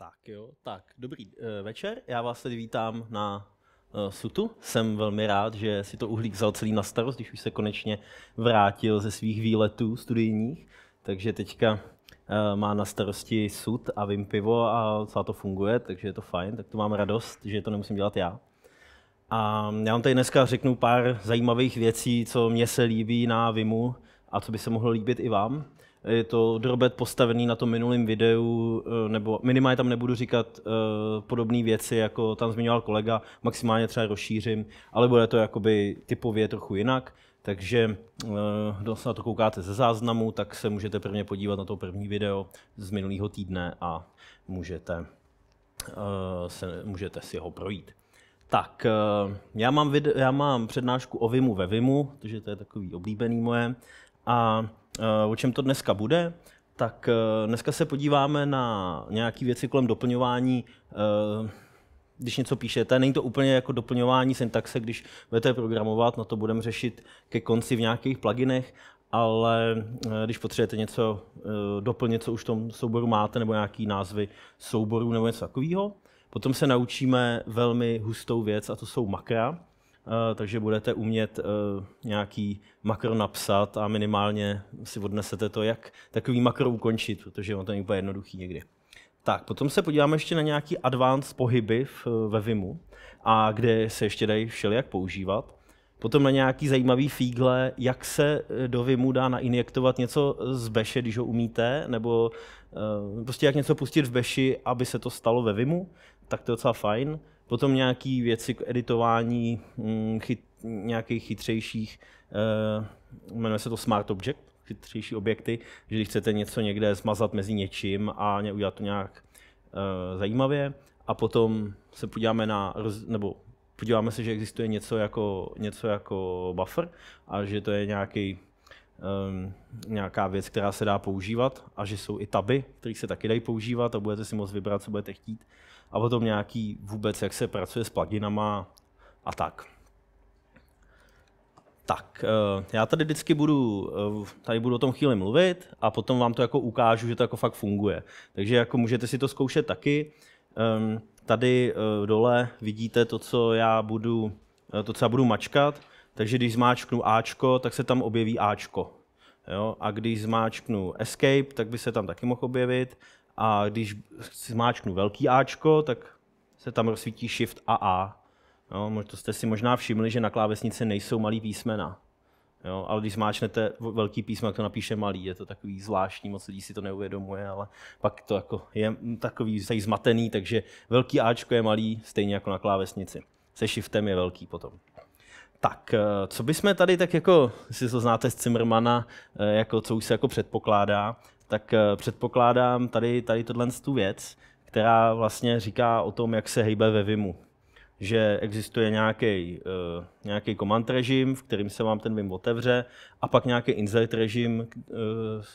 Tak jo, tak dobrý eh, večer, já vás tady vítám na eh, Sutu. Jsem velmi rád, že si to uhlík vzal celý na starost, když už se konečně vrátil ze svých výletů studijních. Takže teďka eh, má na starosti sud a vím pivo a celá to funguje, takže je to fajn, tak to mám radost, že to nemusím dělat já. A já vám tady dneska řeknu pár zajímavých věcí, co mě se líbí na Vimu a co by se mohlo líbit i vám je to drobet postavený na tom minulém videu, eh, nebo minimálně tam nebudu říkat uh, podobné věci, jako tam zmiňoval kolega, maximálně třeba rozšířím, ale bude to jakoby typově trochu jinak. Takže eh, kdo se na to koukáte ze záznamu, tak se můžete prvně podívat na to první video z minulého týdne a můžete, se, můžete si ho projít. Tak, já mám, vid- já mám přednášku o Vimu ve Vimu, protože to je takový oblíbený moje. A e, o čem to dneska bude? Tak e, dneska se podíváme na nějaké věci kolem doplňování e, když něco píšete. Není to úplně jako doplňování syntaxe, když budete programovat, no to budeme řešit ke konci v nějakých pluginech, ale když potřebujete něco doplnit, co už v tom souboru máte, nebo nějaký názvy souborů nebo něco takového. Potom se naučíme velmi hustou věc a to jsou makra. Eh, takže budete umět eh, nějaký makro napsat a minimálně si odnesete to, jak takový makro ukončit, protože on to není úplně jednoduchý někdy. Tak, potom se podíváme ještě na nějaký advanced pohyby eh, ve Vimu, a kde se ještě dají všelijak používat. Potom na nějaký zajímavý fígle, jak se do Vimu dá nainjektovat něco z Beše, když ho umíte, nebo prostě jak něco pustit v Beši, aby se to stalo ve Vimu, tak to je docela fajn. Potom nějaký věci k editování mm, chyt, nějakých chytřejších, eh, jmenuje se to Smart Object, chytřejší objekty, že když chcete něco někde zmazat mezi něčím a udělat to nějak eh, zajímavě. A potom se podíváme na, nebo podíváme se, že existuje něco jako, něco jako buffer a že to je nějaký um, nějaká věc, která se dá používat a že jsou i taby, které se taky dají používat a budete si moct vybrat, co budete chtít a potom nějaký vůbec, jak se pracuje s pluginama a tak. Tak, eh, já tady vždycky budu, eh, tady budu o tom chvíli mluvit a potom vám to jako ukážu, že to jako fakt funguje. Takže jako můžete si to zkoušet taky. Ehm, tady eh, dole vidíte to, co já budu, to, co já budu mačkat. Takže když zmáčknu Ačko, tak se tam objeví Ačko. Jo? A když zmáčknu Escape, tak by se tam taky mohl objevit a když si zmáčknu velký Ačko, tak se tam rozsvítí Shift a A. Jo, to jste si možná všimli, že na klávesnici nejsou malý písmena. Jo, ale když zmáčnete velký písmo, jak to napíše malý, je to takový zvláštní, moc lidí si to neuvědomuje, ale pak to jako je takový zmatený, takže velký Ačko je malý, stejně jako na klávesnici. Se shiftem je velký potom. Tak, eh, co bychom tady tak jako, jestli to znáte z Zimmermana, eh, jako co už se jako předpokládá, tak eh, předpokládám tady, tady tohle tu věc, která vlastně říká o tom, jak se hejbe ve Vimu. Že existuje nějaký eh, nějaký command režim, v kterým se vám ten Vim otevře, a pak nějaký insert režim, eh,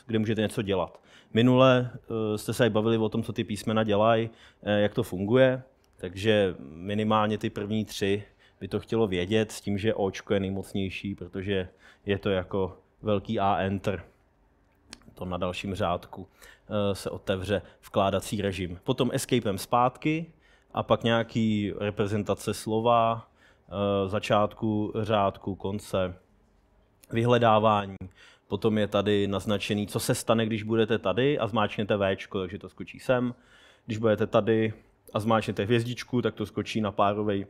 kde můžete něco dělat. Minule jste se i bavili o tom, co ty písmena dělají, jak to funguje, takže minimálně ty první tři by to chtělo vědět s tím, že Očko je nejmocnější, protože je to jako velký A enter to na dalším řádku eh, se otevře vkládací režim. Potom escapem zpátky a pak nějaký reprezentace slova, eh, začátku řádku, konce, vyhledávání. Potom je tady naznačený, co se stane, když budete tady a zmáčknete V, takže to skočí sem. Když budete tady a zmáčknete hvězdičku, tak to skočí na párovej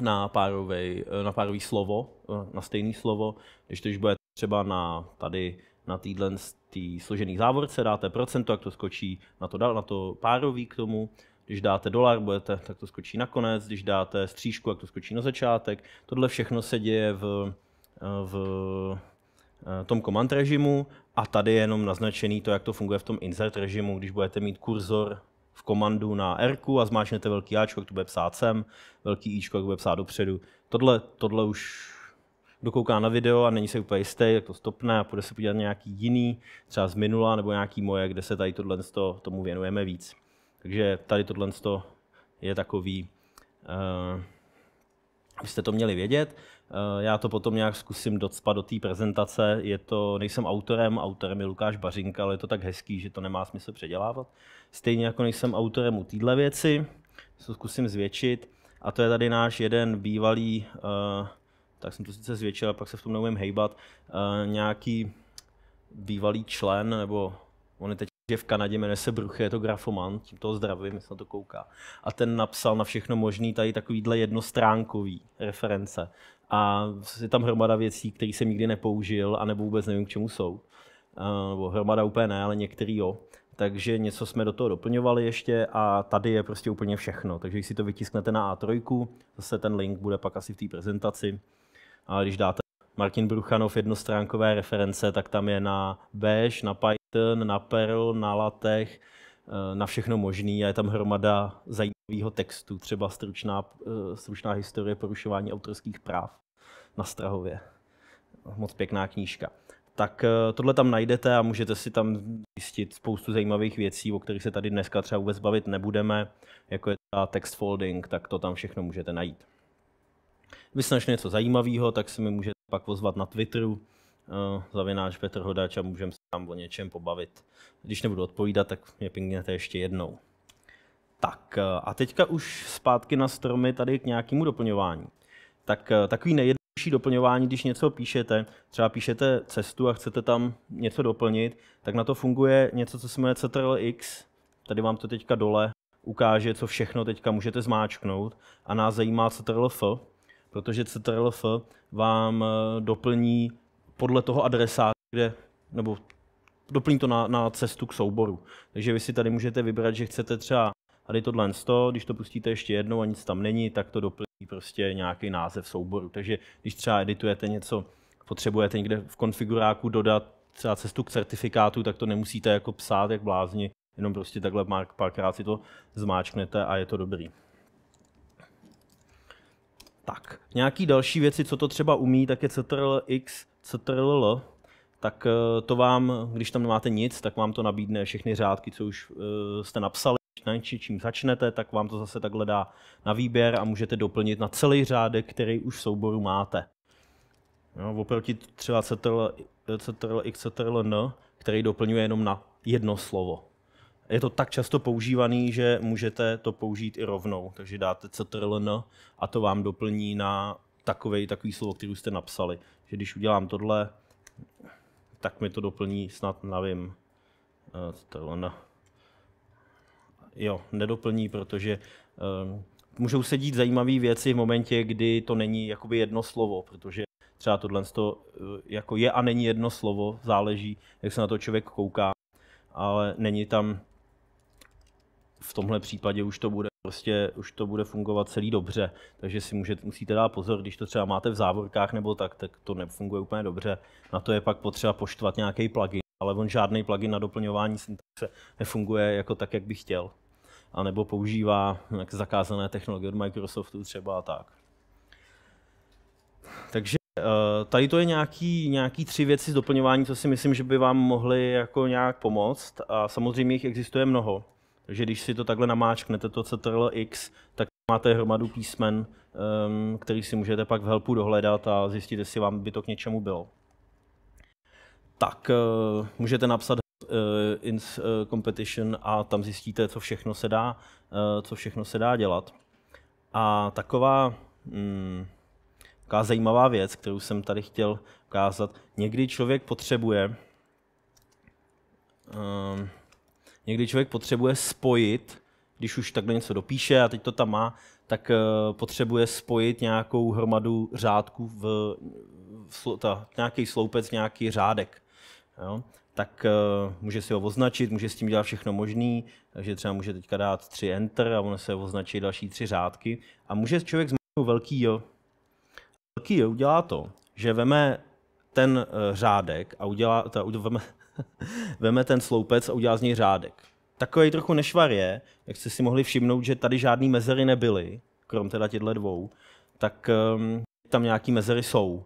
na, párovej, eh, na párový slovo, na stejný slovo. Když to, když bude třeba na tady na téhle tý složený závorce, dáte procento, jak to skočí na to, na to párový k tomu, když dáte dolar, budete, tak to skočí na konec, když dáte střížku, jak to skočí na začátek. Tohle všechno se děje v, v eh, tom command režimu a tady je jenom naznačený to, jak to funguje v tom insert režimu, když budete mít kurzor v komandu na R a zmáčnete velký A, jak to bude psát sem, velký I, jak bude psát dopředu. Tohle, tohle už dokouká na video a není se úplně jistý, jak to stopne a půjde se podívat nějaký jiný, třeba z minula nebo nějaký moje, kde se tady tohle tomu věnujeme víc. Takže tady tohle je takový, uh, eh, byste to měli vědět. Uh, já to potom nějak zkusím docpat do té prezentace. Je to, nejsem autorem, autorem je Lukáš Bařinka, ale je to tak hezký, že to nemá smysl předělávat. Stejně jako nejsem autorem u téhle věci, to zkusím zvětšit. A to je tady náš jeden bývalý uh, tak jsem to sice zvětšil a pak se v tom neumím hejbat. E, nějaký bývalý člen, nebo on je teď je v Kanadě, jmenuje se Bruche, je to grafoman, tím toho zdravím, jestli na to kouká. A ten napsal na všechno možný tady takovýhle jednostránkový reference. A je tam hromada věcí, které jsem nikdy nepoužil, anebo vůbec nevím, k čemu jsou. E, nebo hromada úplně ne, ale některý jo. Takže něco jsme do toho doplňovali ještě a tady je prostě úplně všechno. Takže když si to vytisknete na A3, zase ten link bude pak asi v té prezentaci, a když dáte Martin Bruchanov jednostránkové reference, tak tam je na Bash, na Python, na Perl, na Latech, eh, na všechno možný a je tam hromada zajímavého textu, třeba stručná, eh, stručná historie porušování autorských práv na Strahově. Moc pěkná knížka. Tak eh, tohle tam najdete a můžete si tam zjistit spoustu zajímavých věcí, o kterých se tady dneska třeba vůbec bavit nebudeme, jako je text folding, tak to tam všechno můžete najít vysnaš něco zajímavého, tak se mi můžete pak ozvat na Twitteru, uh, zavináč Petr Hodáč a můžeme se tam o něčem pobavit. Když nebudu odpovídat, tak mě pingněte ještě jednou. Tak eh, a teďka už zpátky na stromy tady k nějakému doplňování. Tak eh, takový nejjednodušší doplňování, když něco píšete, třeba píšete cestu a chcete tam něco doplnit, tak na to funguje něco, co se jmenuje CTRL-X. Tady vám to teďka dole ukáže, co všechno teďka můžete zmáčknout a nás zajímá CTRL-F, protože CTRLF vám eh, doplní podle toho adresátu, kde, nebo doplní to na, na cestu k souboru. Takže vy si tady můžete vybrat, že chcete třeba tady tohle 100, když to pustíte ještě jednou a nic tam není, tak to doplní prostě nějaký název souboru. Takže když třeba editujete něco, potřebujete někde v konfiguráku dodat třeba cestu k certifikátu, tak to nemusíte jako psát jak blázni, jenom prostě takhle párkrát si to zmáčknete a je to dobrý. Tak, nějaký další věci, co to třeba umí, tak je CTRL-X, CTRL, tak eh, to vám, když tam nemáte nic, tak vám to nabídne všechny řádky, co už eh, jste napsali. Na něčím, čím začnete, tak vám to zase takhle dá na výběr a můžete doplnit na celý řádek, který už v souboru máte. No, oproti třeba CTRL, eh, CTRL X, CTRL N, který doplňuje jenom na jedno slovo je to tak často používaný, že můžete to použít i rovnou. Takže dáte ctrln a to vám doplní na takové takový slovo, který jste napsali. Že když udělám tohle, tak mi to doplní snad, nevím, eh, ctrln. Jo, nedoplní, protože um, můžou se dít zajímavé věci v momentě, kdy to není jakoby jedno slovo, protože třeba tohle to, eh, jako je a není jedno slovo, záleží, jak se na to člověk kouká, ale není tam v tomhle případě už to bude prostě už to bude fungovat celý dobře, takže si můžete, musíte dát pozor, když to třeba máte v závorkách nebo tak, tak to nefunguje úplně dobře. Na to je pak potřeba poštvat nějaký plugin, ale on žádný plugin na doplňování syntaxe nefunguje jako tak, jak bych chtěl. A nebo používá jak zakázané technologie od Microsoftu třeba a tak. Takže eh, Tady to je nějaký, nějaký tři věci z doplňování, co si myslím, že by vám mohly jako nějak pomoct a samozřejmě jich existuje mnoho. Takže když si to takhle namáčknete, to CTRL X, tak máte hromadu písmen, ehm, který si můžete pak v helpu dohledat a zjistit, jestli vám by to k něčemu bylo. Tak eh, můžete napsat in eh, ins eh, competition a tam zjistíte, co všechno se dá, co všechno se dá dělat. A taková, um, taková zajímavá věc, kterou jsem tady chtěl ukázat, někdy člověk potřebuje ehm, Někdy člověk potřebuje spojit, když už takhle něco dopíše a teď to tam má, tak eh, potřebuje spojit nějakou hromadu řádků v, v ta, nějaký sloupec, nějaký řádek. Jo? tak eh, může si ho označit, může s tím dělat všechno možný, takže třeba může teďka dát tři enter a ono se označí další tři řádky a může člověk zmáknout velký jo. Velký jo udělá to, že veme ten eh, řádek a udělá, ta, veme, veme ten sloupec a udělá z něj řádek. Takový trochu nešvar je, jak jste si mohli všimnout, že tady žádné mezery nebyly, krom teda těchto dvou, tak um, tam nějaké mezery jsou.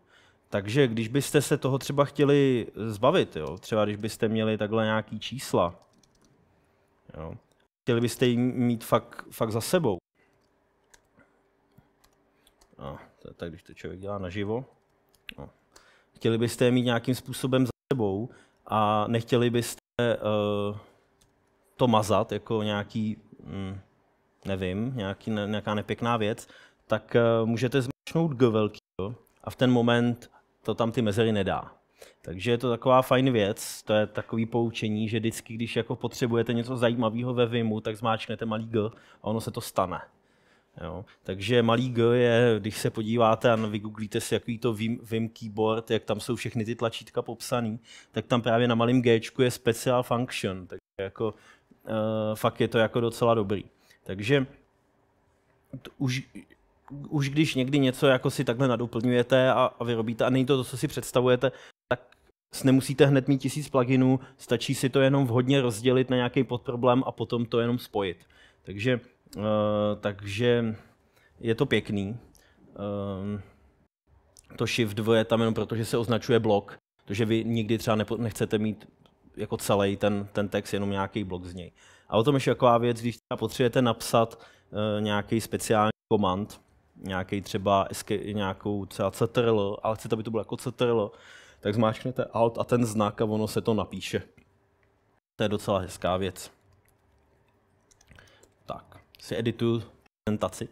Takže když byste se toho třeba chtěli zbavit, jo? třeba když byste měli takhle nějaký čísla, jo? chtěli byste jim mít fakt, fakt za sebou. No, to je tak, když to člověk dělá naživo. No. Chtěli byste je mít nějakým způsobem za sebou, a nechtěli byste uh, to mazat jako nějaký, mm, nevím, nějaký, ne, nějaká nepěkná věc, tak uh, můžete zmačknout G jo, a v ten moment to tam ty mezery nedá. Takže je to taková fajn věc, to je takový poučení, že vždycky, když jako potřebujete něco zajímavého ve Vimu, tak zmáčknete malý G a ono se to stane. Jo. Takže malý G je, když se podíváte a vygooglíte si jaký to Vim, Vim keyboard, jak tam jsou všechny ty tlačítka popsané, tak tam právě na malém G je special function, takže jako, uh, fakt je to jako docela dobrý. Takže to už, už když někdy něco jako si takhle nadoplňujete a, a vyrobíte a není to to, co si představujete, tak nemusíte hned mít tisíc pluginů, stačí si to jenom vhodně rozdělit na nějaký podproblém a potom to jenom spojit. Takže Eh, takže je to pěkný. Uh, to shift V je tam jenom proto, že se označuje blok, protože vy nikdy třeba nepo, nechcete mít jako celý ten, ten text, jenom nějaký blok z něj. A o tom je taková věc, když třeba potřebujete napsat uh, nějaký speciální komand, nějaký třeba nějakou třeba CTRL, ale chcete, aby to bylo jako CTRL, tak zmáčknete Alt a ten znak a ono se to napíše. To je docela hezká věc si edituju prezentaci.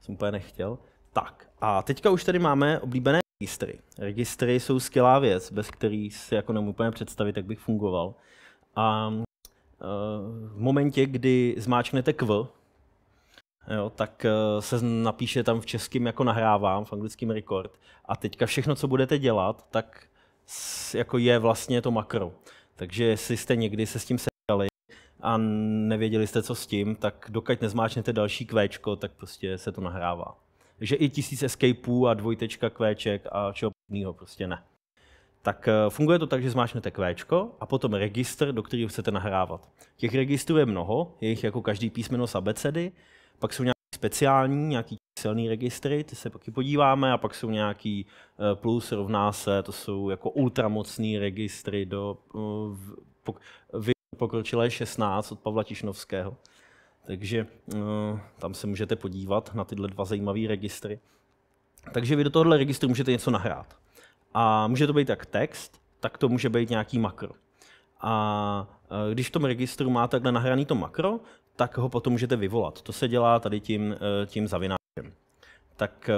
Jsem úplně nechtěl. Tak, a teďka už tady máme oblíbené registry. Registry jsou skvělá věc, bez kterých si jako nemůžu úplně představit, jak bych fungoval. A eh, v momentě, kdy zmáčknete kv, jo, tak eh, se napíše tam v českým jako nahrávám, v anglickým record. A teďka všechno, co budete dělat, tak jako je vlastně to makro. Takže jestli jste někdy se s tím se a nevěděli jste, co s tím, tak dokud nezmáčnete další kvéčko, tak prostě se to nahrává. Takže i tisíc escapeů a dvojtečka kvéček a čeho jiného prostě ne. Tak eh, funguje to tak, že zmáčnete kvéčko a potom registr, do kterého chcete nahrávat. Těch registrů je mnoho, je jich jako každý písmeno z abecedy, pak jsou nějaké speciální, nějaký číselný registry, ty se pak i podíváme, a pak jsou nějaký eh, plus rovná se, to jsou jako ultramocný registry do, eh, v, v, pokročilé 16 od Pavla Tišnovského. Takže eh, tam se můžete podívat na tyhle dva zajímavé registry. Takže vy do tohohle registru můžete něco nahrát. A může to být jak text, tak to může být nějaký makro. A eh, když v tom registru má takhle nahraný to makro, tak ho potom můžete vyvolat. To se dělá tady tím, eh, tím zavináčem. Tak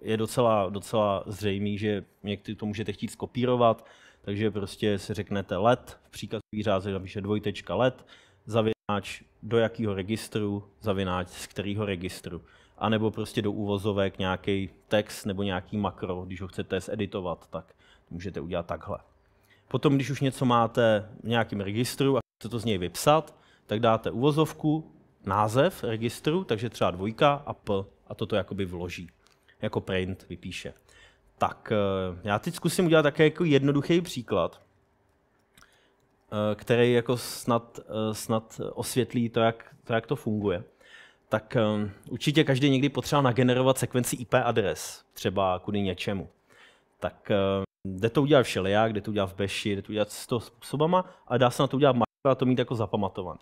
je docela, docela zřejmý, že někdy to můžete chtít skopírovat, takže prostě si řeknete let, v příkazový řáze napíše dvojtečka let, zavináč do jakého registru, zavináč z kterého registru. A nebo prostě do úvozovek nějaký text nebo nějaký makro, když ho chcete zeditovat, tak můžete udělat takhle. Potom, když už něco máte v nějakém registru a chcete to z něj vypsat, tak dáte uvozovku, název registru, takže třeba dvojka a p a toto jakoby vloží. Jako print vypíše. Tak eh, já teď zkusím udělat také jako jednoduchý příklad, eh, který jako snad, eh, snad osvětlí to jak, to, jak to funguje. Tak určitě každý někdy potřeba nagenerovat sekvenci IP adres, třeba kudy něčemu. Tak jde to udělat všelijak, jde to udělat v beši, jde to udělat s toho způsobama a dá se na to udělat makro a to mít jako zapamatovaný.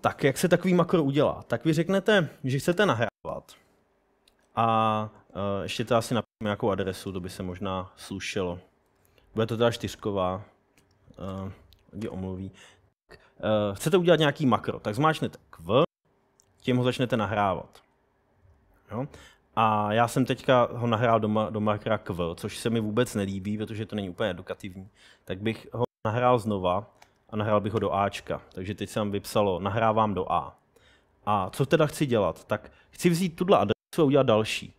Tak jak se takový makro udělá? Tak vy řeknete, že chcete nahrávat a Uh, ještě to asi napíšeme nějakou adresu, to by se možná slušelo. Bude to teda čtyřková, uh, kdy omluví. uh, chcete udělat nějaký makro, tak zmáčknete kv, tím ho začnete nahrávat. Jo? A já jsem teďka ho nahrál do, ma- do markera kv, což se mi vůbec nelíbí, protože to není úplně edukativní. Tak bych ho nahrál znova a nahrál bych ho do Ačka. Takže teď jsem vypsalo, nahrávám do A. A co teda chci dělat? Tak chci vzít tuhle adresu a udělat další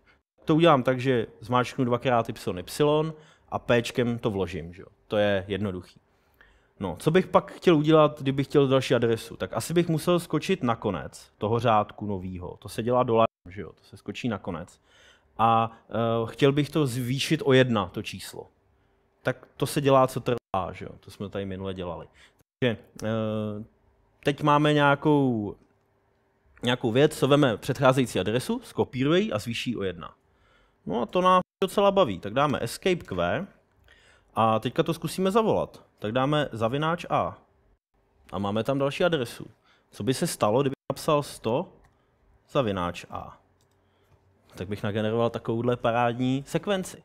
to udělám tak, že zmáčknu dvakrát Y a P to vložím. Že? To je jednoduchý. No, co bych pak chtěl udělat, kdybych chtěl další adresu? Tak asi bych musel skočit na konec toho řádku novýho. To se dělá dole, že jo? To se skočí na konec. A uh, chtěl bych to zvýšit o jedna, to číslo. Tak to se dělá, co trvá, že jo? To jsme tady minule dělali. Takže uh, teď máme nějakou, nějakou věc, co veme předcházející adresu, skopíruje ji a zvýší o jedna. No a to nás docela baví, tak dáme escape q a teďka to zkusíme zavolat. Tak dáme zavináč a. A máme tam další adresu. Co by se stalo, kdyby napsal 100 zavináč a. Tak bych nageneroval takovouhle parádní sekvenci.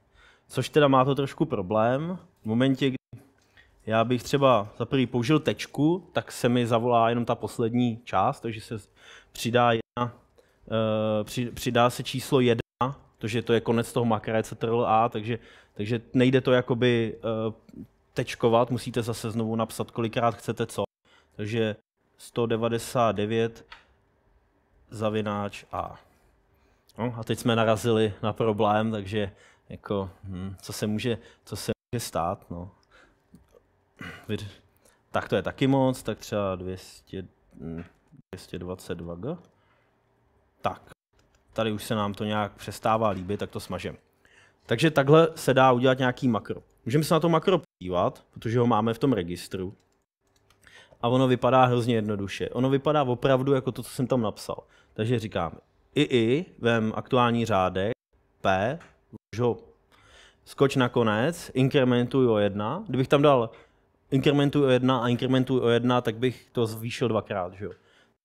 Což teda má to trošku problém. V momentě, kdy já bych třeba za prvý použil tečku, tak se mi zavolá jenom ta poslední část, takže se přidá, jedna, eh, přidá se číslo 1 protože to je konec toho makra, ctrl a, takže, takže nejde to jakoby uh, tečkovat, musíte zase znovu napsat, kolikrát chcete co. Takže 199 zavináč a. No, a teď jsme narazili na problém, takže jako, hm, co, se může, co se může stát, no. Tak to je taky moc, tak třeba 200, 222G. Hm, tak, tady už se nám to nějak přestává líbit, tak to smažem. Takže takhle se dá udělat nějaký makro. Můžeme se na to makro podívat, protože ho máme v tom registru. A ono vypadá hrozně jednoduše. Ono vypadá opravdu jako to, co jsem tam napsal. Takže říkám i, I vem aktuální řádek, P, ho skoč na konec, inkrementuj o jedna. Kdybych tam dal inkrementuj o jedna a inkrementuj o jedna, tak bych to zvýšil dvakrát. Že jo?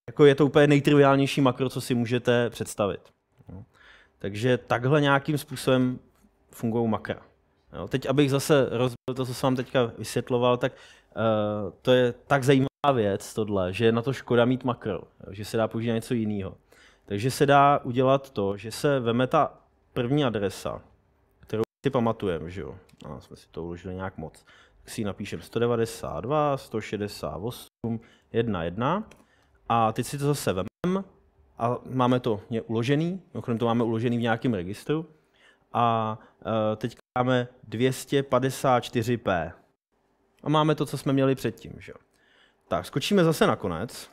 Jako je to úplně nejtriviálnější makro, co si můžete představit. Takže takhle nějakým způsobem fungují makra. Jo, teď, abych zase rozbil to, co jsem vám teďka vysvětloval, tak uh, to je tak zajímavá věc tohle, že je na to škoda mít makro, že se dá použít něco jiného. Takže se dá udělat to, že se veme ta první adresa, kterou si pamatujeme, že jo? A jsme si to uložili nějak moc. Tak si ji napíšeme 192, 168, 1, A teď si to zase vememe a máme to je uložený, mimochodem to máme uložený v nějakém registru, a eh, teď máme 254p. A máme to, co jsme měli předtím. Že? Tak, skočíme zase na konec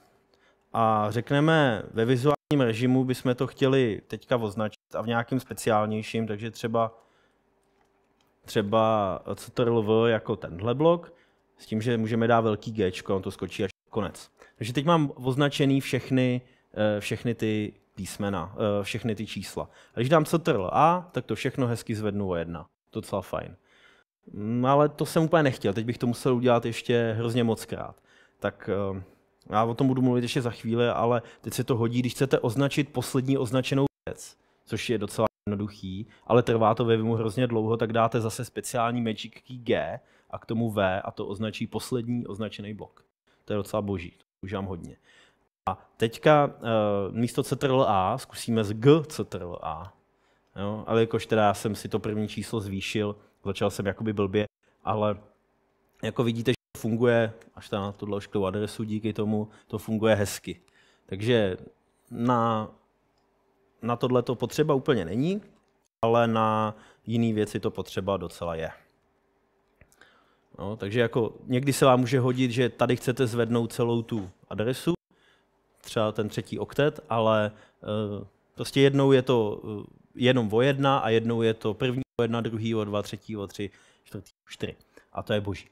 a řekneme, ve vizuálním režimu bychom to chtěli teďka označit a v nějakým speciálnějším, takže třeba třeba CTRLV jako tenhle blok, s tím, že můžeme dát velký G, on to skočí až konec. Takže teď mám označený všechny Eh, všechny ty písmena, eh, všechny ty čísla. A když dám Ctrl A, tak to všechno hezky zvednu o jedna. To docela fajn. Mm, ale to jsem úplně nechtěl, teď bych to musel udělat ještě hrozně moc krát. Tak eh, já o tom budu mluvit ještě za chvíli, ale teď se to hodí, když chcete označit poslední označenou věc, což je docela jednoduchý, ale trvá to ve Vimu hrozně dlouho, tak dáte zase speciální Magic Key G a k tomu V a to označí poslední označený blok. To je docela boží, to užívám hodně. A teďka uh, místo CTRL-A zkusíme z G CTRL-A. Jo? Ale jakož teda jsem si to první číslo zvýšil, začal jsem jakoby blbě, ale jako vidíte, že to funguje, až tam na tuhle ošklivou adresu díky tomu, to funguje hezky. Takže na, na tohle to potřeba úplně není, ale na jiné věci to potřeba docela je. No, takže jako někdy se vám může hodit, že tady chcete zvednout celou tu adresu, třeba ten třetí oktet, ale eh, prostě jednou je to eh, jenom o jedna a jednou je to první o jedna, druhý o dva, třetí o tři, čtvrtý o čtyři. A to je boží.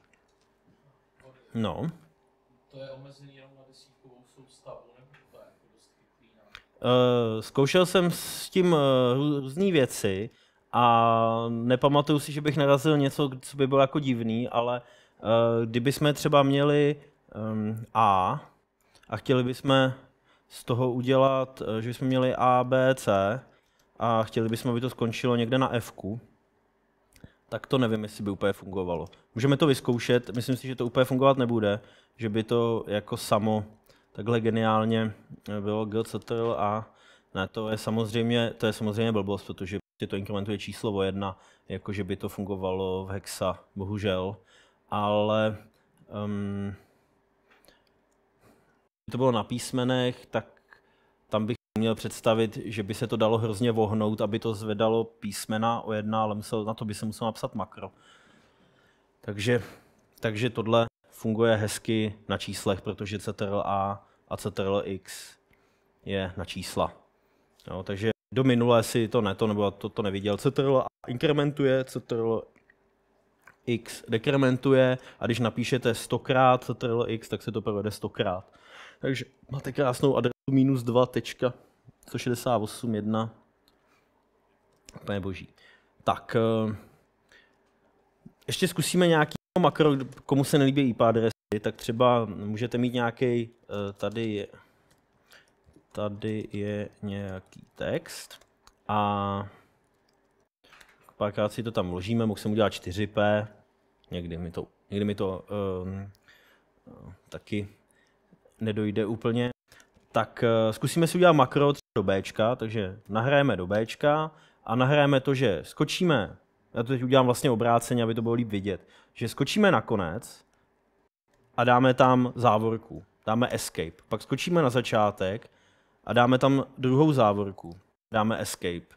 No. To je omezený jenom na desítkovou soustavu, nebo to je jako uh, Zkoušel jsem s tím uh, různé věci a nepamatuju si, že bych narazil něco, co by bylo jako divný, ale uh, kdyby jsme třeba měli um, A, a chtěli bychom z toho udělat, eh, že bychom měli A, B, C a chtěli bychom, aby to skončilo někde na F, tak to nevím, jestli by úplně fungovalo. Můžeme to vyzkoušet, myslím si, že to úplně fungovat nebude, že by to jako samo takhle geniálně eh, bylo GCTL a ne, to je samozřejmě, to je samozřejmě blbost, protože prostě to inkrementuje číslo o jedna, jakože by to fungovalo v hexa, bohužel, ale um, to bylo na písmenech, tak tam bych měl představit, že by se to dalo hrozně vohnout, aby to zvedalo písmena o jedna, ale musel, na to by se musel napsat makro. Takže, takže tohle funguje hezky na číslech, protože CTRL A a CTRL X je na čísla. Jo, takže do minulé si to ne, to, nebo to, to neviděl. CTRL A inkrementuje, CTRL X dekrementuje a když napíšete 100 krát CTRL X, tak se to provede 100 krát. Takže máte krásnou adresu minus 168.1. To je boží. Tak, eh, ještě zkusíme nějaký jako makro, komu se nelíbí IP adresy, tak třeba můžete mít nějaký, eh, tady je, tady je nějaký text a párkrát si to tam vložíme, mohl jsem udělat 4P, někdy mi to, někdy mi to um, taky nedojde úplně, tak eh, zkusíme si udělat makro do B, takže nahrajeme do B a nahrajeme to, že skočíme, já to teď udělám vlastně obráceně, aby to bylo líp vidět, že skočíme na konec a dáme tam závorku, dáme escape. Pak skočíme na začátek a dáme tam druhou závorku, dáme escape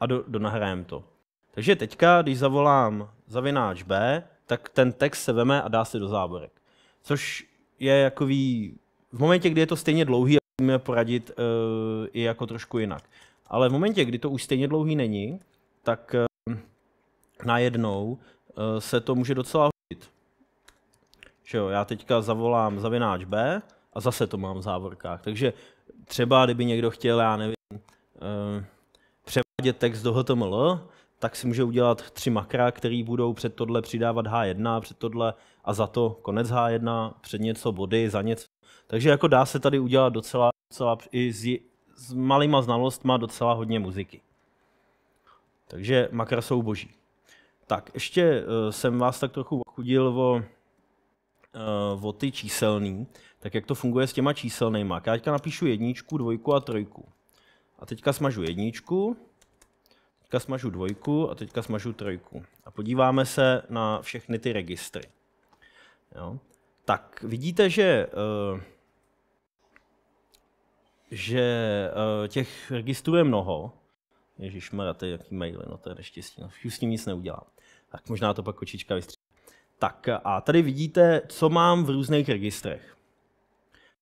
a do, nahrajeme to. Takže teďka, když zavolám zavináč B, tak ten text se veme a dá se do závorek. Což je jakový v momentě, kdy je to stejně dlouhý, můžeme poradit uh, i jako trošku jinak. Ale v momentě, kdy to už stejně dlouhý není, tak uh, najednou uh, se to může docela hodit. Že jo, já teďka zavolám zavináč B a zase to mám v závorkách. Takže třeba, kdyby někdo chtěl, já nevím, uh, převádět text do HTML, tak si může udělat tři makra, které budou před tohle přidávat H1, před tohle a za to konec H1, před něco body, za něco takže jako dá se tady udělat docela, docela i s, s malýma znalostma docela hodně muziky. Takže makra jsou boží. Tak, ještě uh, jsem vás tak trochu ochudil o, uh, o ty číselný, tak jak to funguje s těma číselnýma. Já teďka napíšu jedničku, dvojku a trojku. A teďka smažu jedničku, teďka smažu dvojku a teďka smažu trojku. A podíváme se na všechny ty registry. Jo? Tak vidíte, že eh, že eh, těch registrů je mnoho. Ježíš to je jaký maily, no to je neštěstí, no, už s tím nic neudělám. Tak možná to pak kočička vystřílí. Tak a tady vidíte, co mám v různých registrech.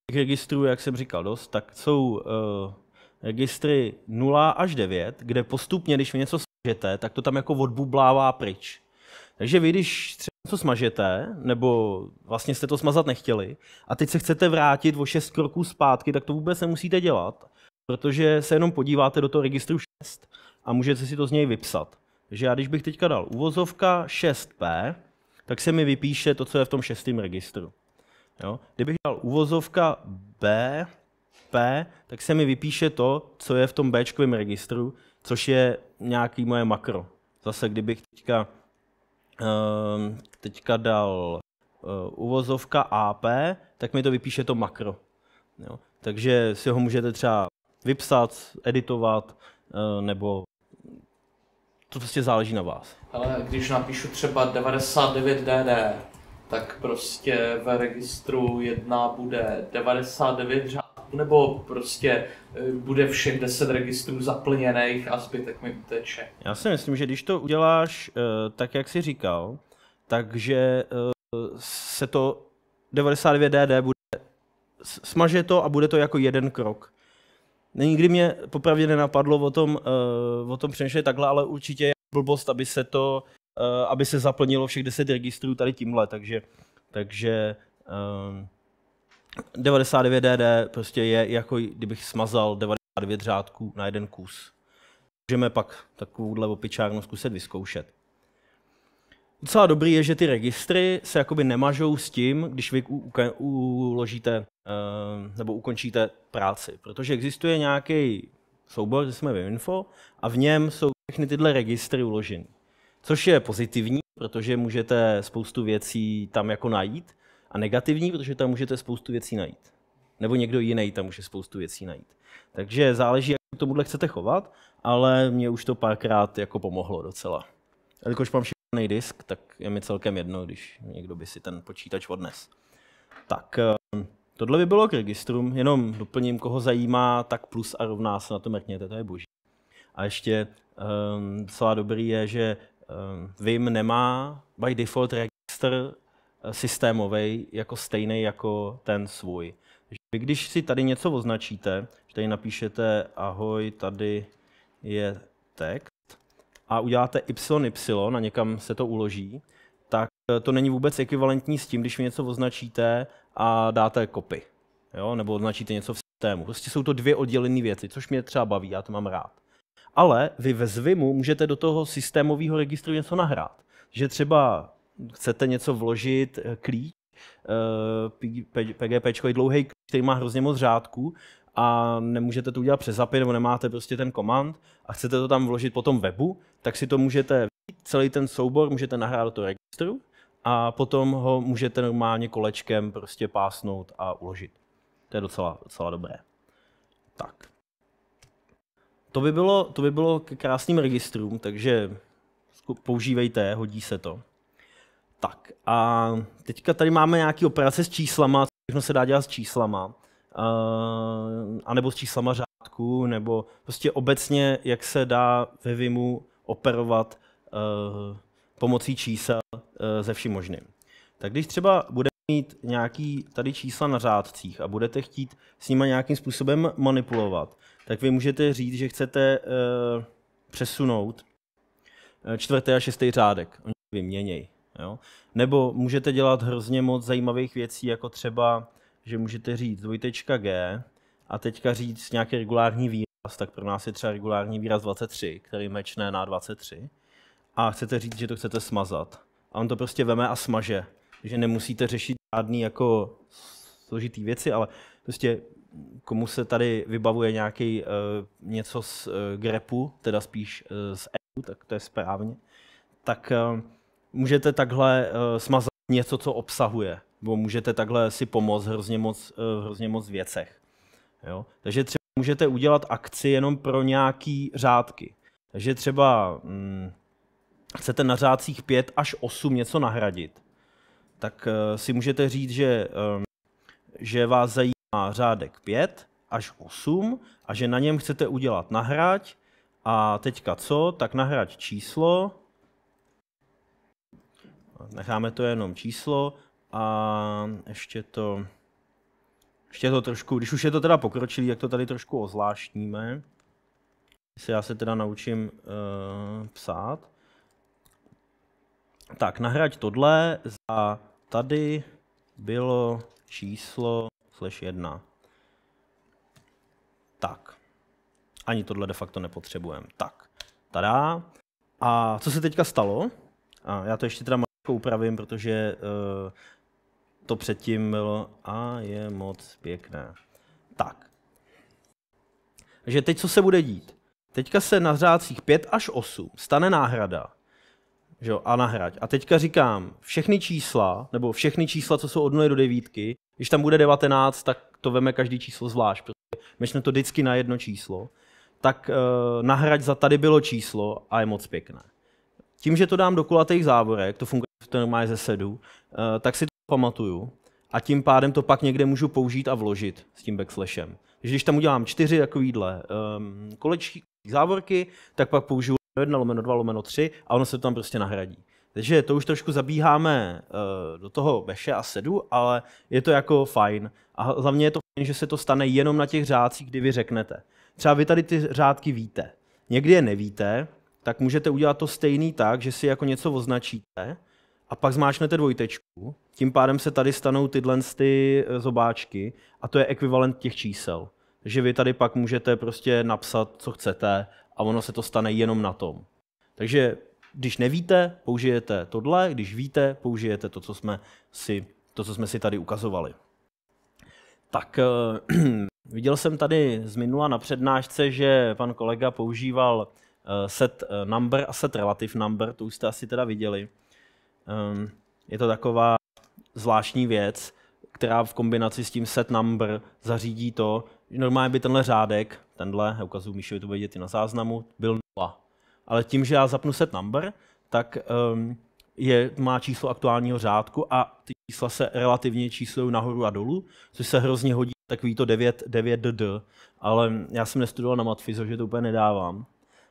Těch registrů, jak jsem říkal dost, tak jsou uh, registry 0 až 9, kde postupně, když mi něco složíte, tak to tam jako odbublává pryč. Takže vy, když třeba něco smažete, nebo vlastně jste to smazat nechtěli, a teď se chcete vrátit o 6 kroků zpátky, tak to vůbec nemusíte dělat, protože se jenom podíváte do toho registru 6 a můžete si to z něj vypsat. Takže já když bych teďka dal uvozovka 6P, tak se mi vypíše to, co je v tom šestém registru. Jo? Kdybych dal uvozovka B, P, tak se mi vypíše to, co je v tom B registru, což je nějaký moje makro. Zase, kdybych teďka ehm, teďka dal uh, uvozovka AP, tak mi to vypíše to makro. Jo? Takže si ho můžete třeba vypsat, editovat, uh, nebo to prostě záleží na vás. Ale když napíšu třeba 99DD, tak prostě ve registru jedna bude 99 řádků, nebo prostě eh, bude všech 10 registrů zaplněných a zbytek mi uteče. Já si myslím, že když to uděláš tak, jak jsi říkal, takže eh, se to 92 dd bude, smaže to a bude to jako jeden krok. Nikdy mě popravdě nenapadlo o tom, eh, o tom přemýšlet takhle, ale určitě je blbost, aby se to, eh, aby se zaplnilo všech 10 registrů tady tímhle, takže, takže 99DD prostě je jako kdybych smazal 99 řádků na jeden kus. Můžeme pak takovouhle opičárnu zkusit vyzkoušet docela dobrý je, že ty registry se jakoby nemažou s tím, když vy uložíte eh, nebo ukončíte práci, protože existuje nějaký soubor, že jsme v info, a v něm jsou všechny tyhle registry uloženy. Což je pozitivní, protože můžete spoustu věcí tam jako najít, a negativní, protože tam můžete spoustu věcí najít. Nebo někdo jiný tam může spoustu věcí najít. Takže záleží, jak k tomuhle chcete chovat, ale mě už to párkrát jako pomohlo docela. Jelikož mám disk, tak je mi celkem jedno, když někdo by si ten počítač odnes. Tak, ehm, tohle by bylo k registrům, jenom doplním, koho zajímá, tak plus a rovná se na to mrkněte, to je boží. A ještě um, ehm, celá dobrý je, že um, Vim nemá by default registr eh, systémový jako stejný jako ten svůj. Vy když si tady něco označíte, že tady napíšete ahoj, tady je text, a uděláte YY a někam se to uloží, tak eh, to není vůbec ekvivalentní s tím, když vy něco označíte a dáte kopy. Jo? Nebo označíte něco v systému. Prostě jsou to dvě oddělené věci, což mě třeba baví, já to mám rád. Ale vy ve Zvimu můžete do toho systémového registru něco nahrát. Že třeba chcete něco vložit, eh, klíč, PGP dlouhý dlouhý, který má hrozně moc řádků a nemůžete to udělat přes API, nebo nemáte prostě ten komand a chcete to tam vložit po tom webu, tak si to můžete, celý ten soubor můžete nahrát do toho registru a potom ho můžete normálně kolečkem prostě pásnout a uložit. To je docela, docela dobré. Tak. To by, bylo, to by bylo k krásným registrům, takže používejte, hodí se to. Tak a teďka tady máme nějaké operace s číslama, všechno se dá dělat s číslama. Eh, anebo z číslama řádku, nebo prostě obecně, jak se dá ve Vimu operovat eh, pomocí čísel eh, ze vším možným. Tak když třeba bude mít nějaký tady čísla na řádcích a budete chtít s nimi nějakým způsobem manipulovat, tak vy můžete říct, že chcete přesunout čtvrtý a šestý řádek. Oni vyměněj. Jo? Nebo můžete dělat hrozně moc zajímavých věcí, jako třeba že můžete říct dvojtečka G a teďka říct nějaký regulární výraz, tak pro nás je třeba regulární výraz 23, který mečne na 23 a chcete říct, že to chcete smazat. A on to prostě veme a smaže, že nemusíte řešit žádný jako složitý věci, ale prostě komu se tady vybavuje nějaký uh, něco z uh, grepu, teda spíš uh, z EU, tak to je správně, tak uh, můžete takhle uh, smazat něco, co obsahuje nebo můžete takhle si pomoct hrozně moc, eh, v hrozně moc věcech. Jo? Takže třeba můžete udělat akci jenom pro nějaký řádky. Takže třeba hm, chcete na řádcích 5 až 8 něco nahradit, tak uh, si můžete říct, že, um, že vás zajímá řádek 5 až 8 a že na něm chcete udělat nahrať a teďka co, tak nahrať číslo, necháme to jenom číslo a ještě to, ještě to trošku, když už je to teda pokročilý, jak to tady trošku ozvláštníme, jestli já se teda naučím uh, psát. Tak, nahraď tohle za tady bylo číslo slash 1. Tak. Ani tohle de facto nepotřebujeme. Tak. Tada. A co se teďka stalo? A já to ještě teda malinko upravím, protože uh, to předtím bylo a je moc pěkné. Tak. Takže teď co se bude dít? Teďka se na řádcích 5 až 8 stane náhrada. Že jo, a nahrať. A teďka říkám, všechny čísla, nebo všechny čísla, co jsou od 0 do 9, když tam bude 19, tak to veme každý číslo zvlášť, protože my jsme to vždycky na jedno číslo, tak eh, nahrať za tady bylo číslo a je moc pěkné. Tím, že to dám do kulatých závorek, to funguje to normálně ze sedu, eh, tak si pamatuju a tím pádem to pak někde můžu použít a vložit s tím backslashem. Takže když tam udělám čtyři takovýhle um, kolečky, závorky, tak pak použiju jedna lomeno 2 lomeno 3 a ono se to tam prostě nahradí. Takže to už trošku zabíháme uh, do toho beše a sedu, ale je to jako fajn. A hlavně je to fajn, že se to stane jenom na těch řádcích, kdy vy řeknete. Třeba vy tady ty řádky víte. Někdy je nevíte, tak můžete udělat to stejný tak, že si jako něco označíte, a pak zmáčknete dvojtečku, tím pádem se tady stanou tyhle ty eh, zobáčky a to je ekvivalent těch čísel. Takže vy tady pak můžete prostě napsat, co chcete a ono se to stane jenom na tom. Takže když nevíte, použijete tohle, když víte, použijete to, co jsme si, to, co jsme si tady ukazovali. Tak eh, viděl jsem tady z minula na přednášce, že pan kolega používal eh, set number a set relative number, to už jste asi teda viděli. Um, je to taková zvláštní věc, která v kombinaci s tím set number zařídí to, že normálně by tenhle řádek, tenhle, já ukazuju Míšovi, to vidět i na záznamu, byl nula. Ale tím, že já zapnu set number, tak um, je, má číslo aktuálního řádku a ty čísla se relativně číslují nahoru a dolů, což se hrozně hodí takový to 9, 9 dd, ale já jsem nestudoval na matfizo, že to úplně nedávám,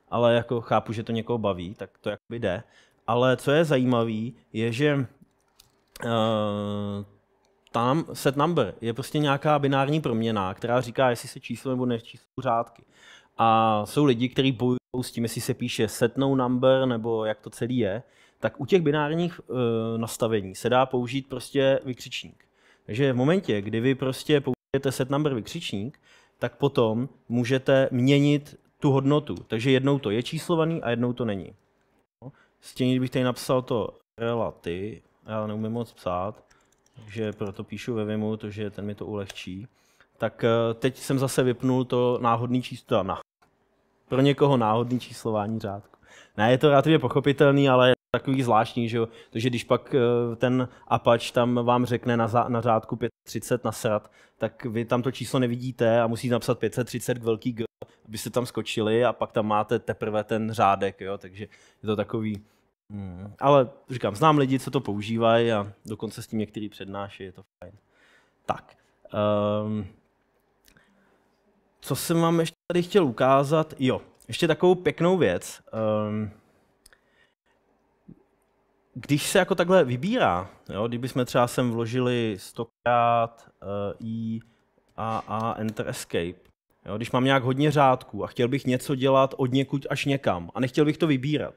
ale jako chápu, že to někoho baví, tak to jakoby jde. Ale co je zajímavé, je, že uh, eh, tam set number je prostě nějaká binární proměna, která říká, jestli se číslo nebo nečíslo řádky. A jsou lidi, kteří bojují s tím, jestli se píše no number nebo jak to celý je, tak u těch binárních uh, nastavení se dá použít prostě vykřičník. Takže v momentě, kdy vy prostě použijete set number vykřičník, tak potom můžete měnit tu hodnotu. Takže jednou to je číslovaný a jednou to není. Stejně, kdybych tady napsal to relaty, já neumím moc psát, takže proto píšu ve Vimu, protože ten mi to ulehčí. Tak eh, teď jsem zase vypnul to náhodný číslo, na, pro někoho náhodný číslování řádku. Ne, je to relativně pochopitelný, ale je takový zvláštní, že jo? že, když pak eh, ten Apache tam vám řekne na, na řádku 530 nasrat, tak vy tam to číslo nevidíte a musí napsat 530 k velký G abyste tam skočili a pak tam máte teprve ten řádek, jo, takže je to takový, hmm. ale říkám, znám lidi, co to používají a dokonce s tím některý přednáší, je to fajn. Tak, um, co jsem vám ještě tady chtěl ukázat, jo, ještě takovou pěknou věc. Um, když se jako takhle vybírá, jo, kdyby jsme třeba sem vložili stokrát uh, i a, a Enter Escape, Jo, když mám nějak hodně řádků a chtěl bych něco dělat od někud až někam a nechtěl bych to vybírat,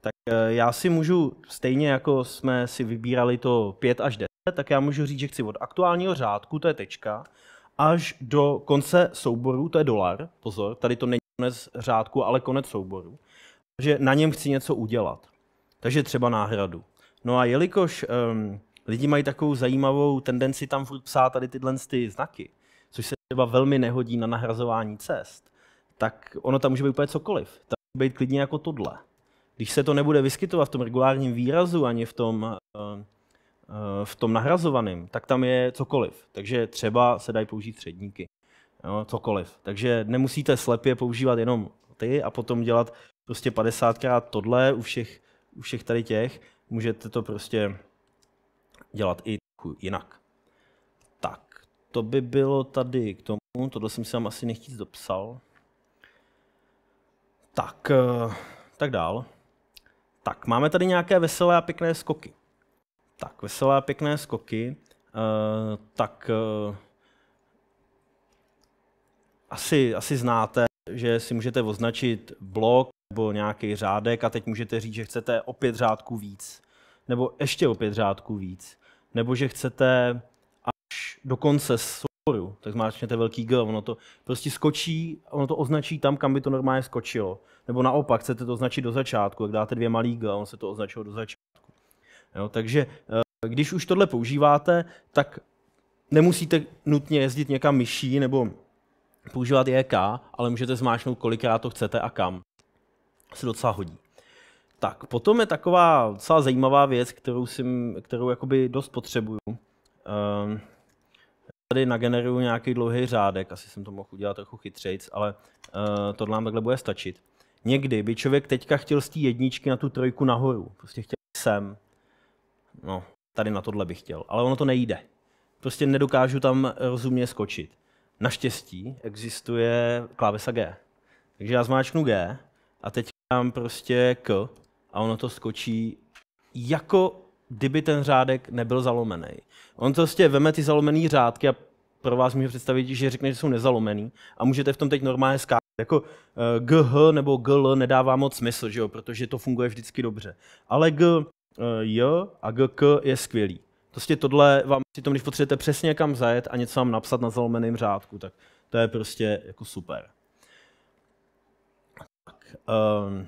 tak eh, já si můžu, stejně jako jsme si vybírali to 5 až 10, tak já můžu říct, že chci od aktuálního řádku, to je tečka, až do konce souboru, to je dolar, pozor, tady to není konec řádku, ale konec souboru, že na něm chci něco udělat. Takže třeba náhradu. No a jelikož um, lidi mají takovou zajímavou tendenci tam psát tady tyhle ty znaky, což se třeba velmi nehodí na nahrazování cest, tak ono tam může být úplně cokoliv. Tam může být klidně jako tohle. Když se to nebude vyskytovat v tom regulárním výrazu ani v tom, eh, v tom nahrazovaném, tak tam je cokoliv. Takže třeba se dají použít středníky. Jo, cokoliv. Takže nemusíte slepě používat jenom ty a potom dělat prostě 50krát tohle u všech, u všech tady těch. Můžete to prostě dělat i jinak to by bylo tady k tomu, tohle jsem si vám asi nechtít dopsal. Tak, eh, tak dál. Tak, máme tady nějaké veselé a pěkné skoky. Tak, veselé a pěkné skoky. Uh, tak uh, asi, asi znáte, že si můžete označit blok nebo nějaký řádek a teď můžete říct, že chcete opět řádku víc, nebo ještě opět řádku víc, nebo že chcete do konce souboru, tak zmáčknete velký G, ono to prostě skočí, ono to označí tam, kam by to normálně skočilo. Nebo naopak, chcete to označit do začátku, tak dáte dvě malý G, ono se to označilo do začátku. Jo, takže eh, když už tohle používáte, tak nemusíte nutně jezdit někam myší nebo používat JK, ale můžete zmáčknout, kolikrát to chcete a kam. Se docela hodí. Tak, potom je taková docela zajímavá věc, kterou, si, kterou jakoby dost potřebuju. Um, tady nageneruju nějaký dlouhý řádek, asi jsem to mohl udělat trochu chytřejc, ale uh, tohle nám takhle bude stačit. Někdy by člověk teďka chtěl z té jedničky na tu trojku nahoru, prostě chtěl sem, no, tady na tohle bych chtěl, ale ono to nejde. Prostě nedokážu tam rozumně skočit. Naštěstí existuje klávesa G. Takže já zmáčknu G a teď tam prostě K a ono to skočí jako kdyby ten řádek nebyl zalomený. On prostě veme ty zalomený řádky a pro vás může představit, že řekne, že jsou nezalomený a můžete v tom teď normálně skákat. Jako uh, eh, GH nebo GL nedává moc smysl, že jo? protože to funguje vždycky dobře. Ale G, uh, J a GK je skvělý. Prostě tohle vám si to, když potřebujete přesně kam zajet a něco vám napsat na zalomeném řádku, tak to je prostě jako super. Tak, um,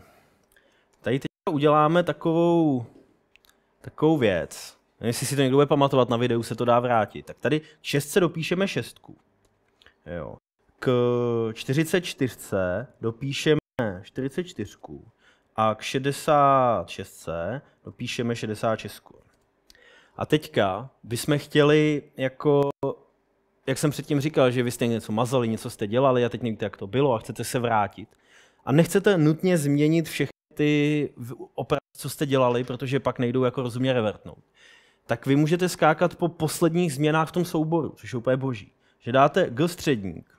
tady teď uděláme takovou takovou věc. Jestli si to někdo bude pamatovat na videu, se to dá vrátit. Tak tady k šestce dopíšeme šestku. Jo. K 44 dopíšeme 44 a k 66 dopíšeme 66. A teďka bychom chtěli jako jak jsem předtím říkal, že vy jste něco mazali, něco jste dělali a teď nevíte, jak to bylo a chcete se vrátit. A nechcete nutně změnit všech ty operace, co jste dělali, protože pak nejdou jako rozumě revertnout, tak vy můžete skákat po posledních změnách v tom souboru, což je úplně boží. Že dáte G středník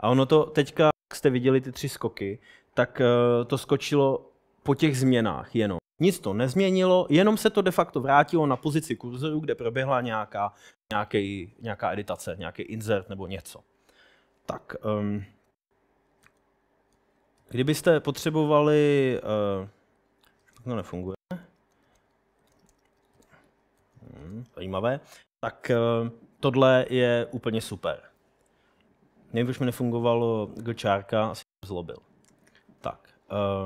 a ono to teďka, jak jste viděli ty tři skoky, tak eh, to skočilo po těch změnách jenom. Nic to nezměnilo, jenom se to de facto vrátilo na pozici kurzoru, kde proběhla nějaká, nějaký, nějaká editace, nějaký insert nebo něco. Tak, um, Kdybyste potřebovali... Uh, to nefunguje. Hmm, zajímavé. Tak uh, tohle je úplně super. Nevím, proč mi nefungovalo gočárka, asi zlobil. Tak.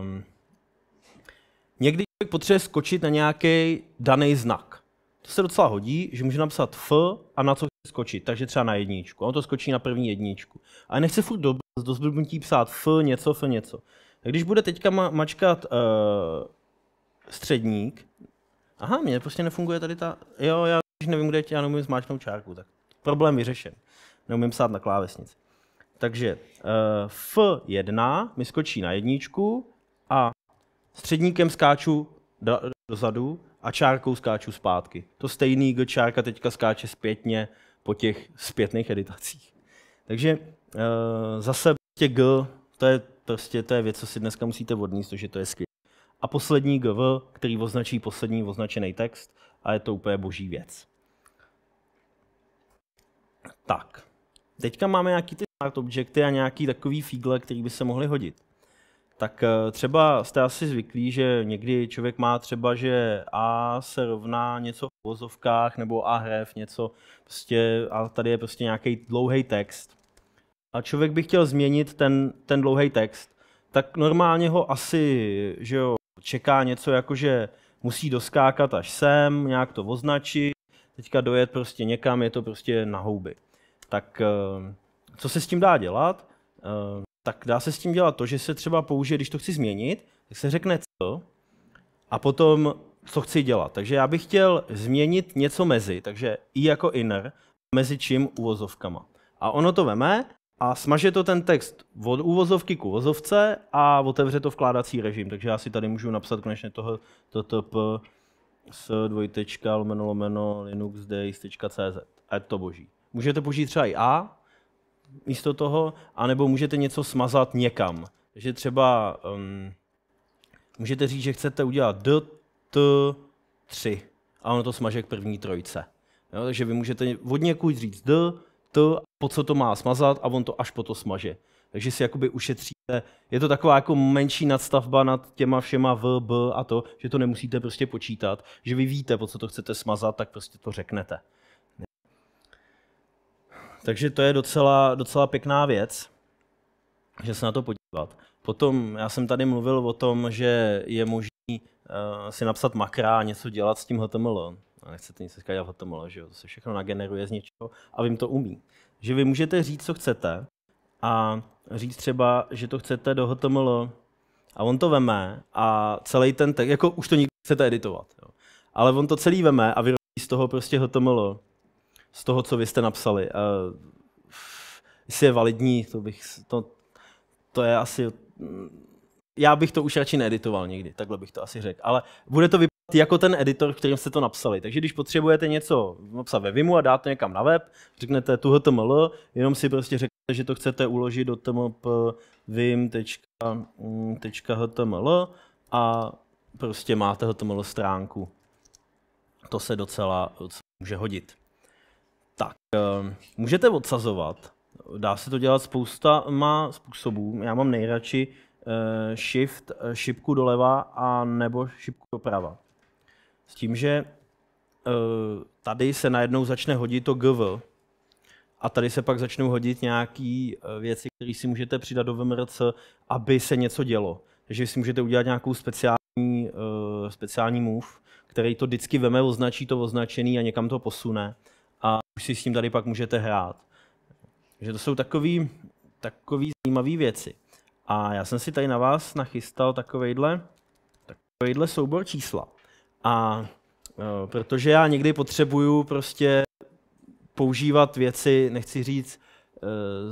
Um, někdy člověk potřebuje skočit na nějaký daný znak. To se docela hodí, že může napsat F a na co skočit, takže třeba na jedničku. On to skočí na první jedničku. A nechce furt do, do zblbnutí psát f něco, f něco. Tak když bude teďka ma, mačkat uh, středník, aha, mě prostě nefunguje tady ta, jo, já když nevím, kde já neumím zmáčknout čárku, tak problém vyřešen. Neumím psát na klávesnici. Takže uh, eh, F1 mi skočí na jedničku a středníkem skáču do, dozadu a čárkou skáču zpátky. To stejný G čárka teďka skáče zpětně po těch zpětných editacích. Takže eh, zase tě prostě G, to je prostě to je věc, co si dneska musíte odníst, protože to je skvělé. A poslední GV, který označí poslední označený text a je to úplně boží věc. Tak, teďka máme nějaký ty smart objekty a nějaký takový fígle, který by se mohly hodit. Tak eh, třeba jste asi zvyklí, že někdy člověk má třeba, že A se rovná něco v vozovkách nebo A hrev něco, prostě, a tady je prostě nějaký dlouhý text. A člověk by chtěl změnit ten, ten dlouhý text. Tak normálně ho asi že jo, čeká něco jako, že musí doskákat až sem, nějak to označit, teďka dojet prostě někam, je to prostě na houby. Tak eh, co se s tím dá dělat? Eh, tak dá se s tím dělat to, že se třeba použije, když to chci změnit, tak se řekne co a potom co chci dělat. Takže já bych chtěl změnit něco mezi, takže i jako inner, mezi čím uvozovkama. A ono to veme a smaže to ten text od úvozovky k uvozovce a otevře to vkládací režim. Takže já si tady můžu napsat konečně toho ttp s dvojtečka lomeno lomeno linuxdays.cz. A je to boží. Můžete použít třeba i a, místo toho, anebo můžete něco smazat někam. Takže třeba um, můžete říct, že chcete udělat d, t, 3 a ono to smaže k první trojce. Jo, takže vy můžete od někud říct d, t, po co to má smazat a on to až po to smaže. Takže si jakoby ušetříte, je to taková jako menší nadstavba nad těma všema v, b a to, že to nemusíte prostě počítat, že vy víte, po co to chcete smazat, tak prostě to řeknete. Takže to je docela, docela pěkná věc, že se na to podívat. Potom já jsem tady mluvil o tom, že je možné uh, eh, si napsat makra a něco dělat s tím HTML. A nechcete nic dělat v HTML, že jo? To se všechno nageneruje z něčeho a vím to umí. Že vy můžete říct, co chcete a říct třeba, že to chcete do HTML a on to veme a celý ten text, jako už to nikdy chcete editovat. Jo? Ale on to celý veme a vyrobí z toho prostě HTML z toho, co vy jste napsali. Uh, jestli je validní, to bych, to, to je asi, já bych to už radši needitoval nikdy, takhle bych to asi řekl, ale bude to vypadat jako ten editor, kterým jste to napsali. Takže když potřebujete něco napsat ve Vimu a dát to někam na web, řeknete tuhle tml, jenom si prostě řeknete, že to chcete uložit do tmp vim.html mm, a prostě máte html stránku. To se docela, docela může hodit. Tak, ehm, můžete odsazovat. Dá se to dělat spousta má způsobů. Já mám nejradši eh, shift eh, šipku doleva a nebo šipku doprava. S tím, že eh, tady se najednou začne hodit to GV a tady se pak začnou hodit nějaké věci, které si můžete přidat do VMRC, aby se něco dělo. Takže si můžete udělat nějakou speciální, speciální move, který to vždycky veme, označí to označený a někam to posune a už si s tím tady pak můžete hrát. Takže to jsou takové takový zajímavé věci. A já jsem si tady na vás nachystal takovejhle, takovejhle soubor čísla. A e, protože já někdy potřebuju prostě používat věci, nechci říct e,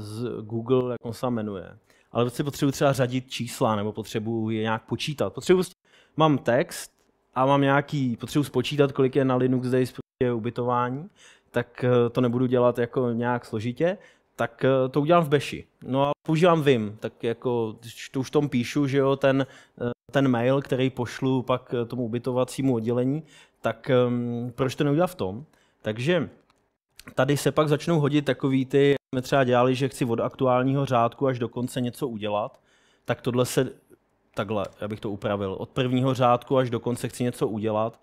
z Google, jak on se jmenuje, ale prostě potřebuji třeba řadit čísla, nebo potřebuji je nějak počítat. Potřebuji, prostě, mám text a mám nějaký, potřebuji spočítat, kolik je na Linux Days prostě ubytování, tak eh, to nebudu dělat jako nějak složitě, tak eh, to udělám v Beši. No a používám Vim, tak jako to už tom píšu, že jo, ten, eh, ten mail, který pošlu pak tomu ubytovacímu oddělení, tak um, proč to neudělat v tom? Takže tady se pak začnou hodit takový ty, jsme třeba dělali, že chci od aktuálního řádku až do konce něco udělat, tak tohle se takhle, abych to upravil, od prvního řádku až do konce chci něco udělat,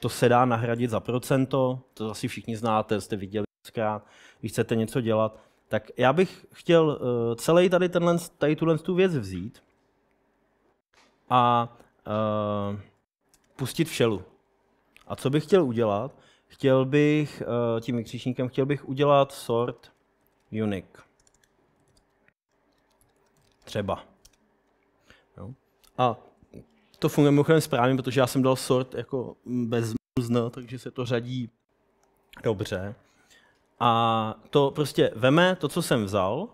to se dá nahradit za procento, to asi všichni znáte, jste viděli zkrát, když chcete něco dělat, tak já bych chtěl eh, celý tady, tenhle, tady tuhle tu věc vzít a uh, pustit všelu. A co bych chtěl udělat? Chtěl bych, uh, tím vykřičníkem, chtěl bych udělat sort unique. Třeba. Jo. A to funguje mimochodem správně, protože já jsem dal sort jako bez mzn, takže se to řadí dobře. A to prostě veme to, co jsem vzal,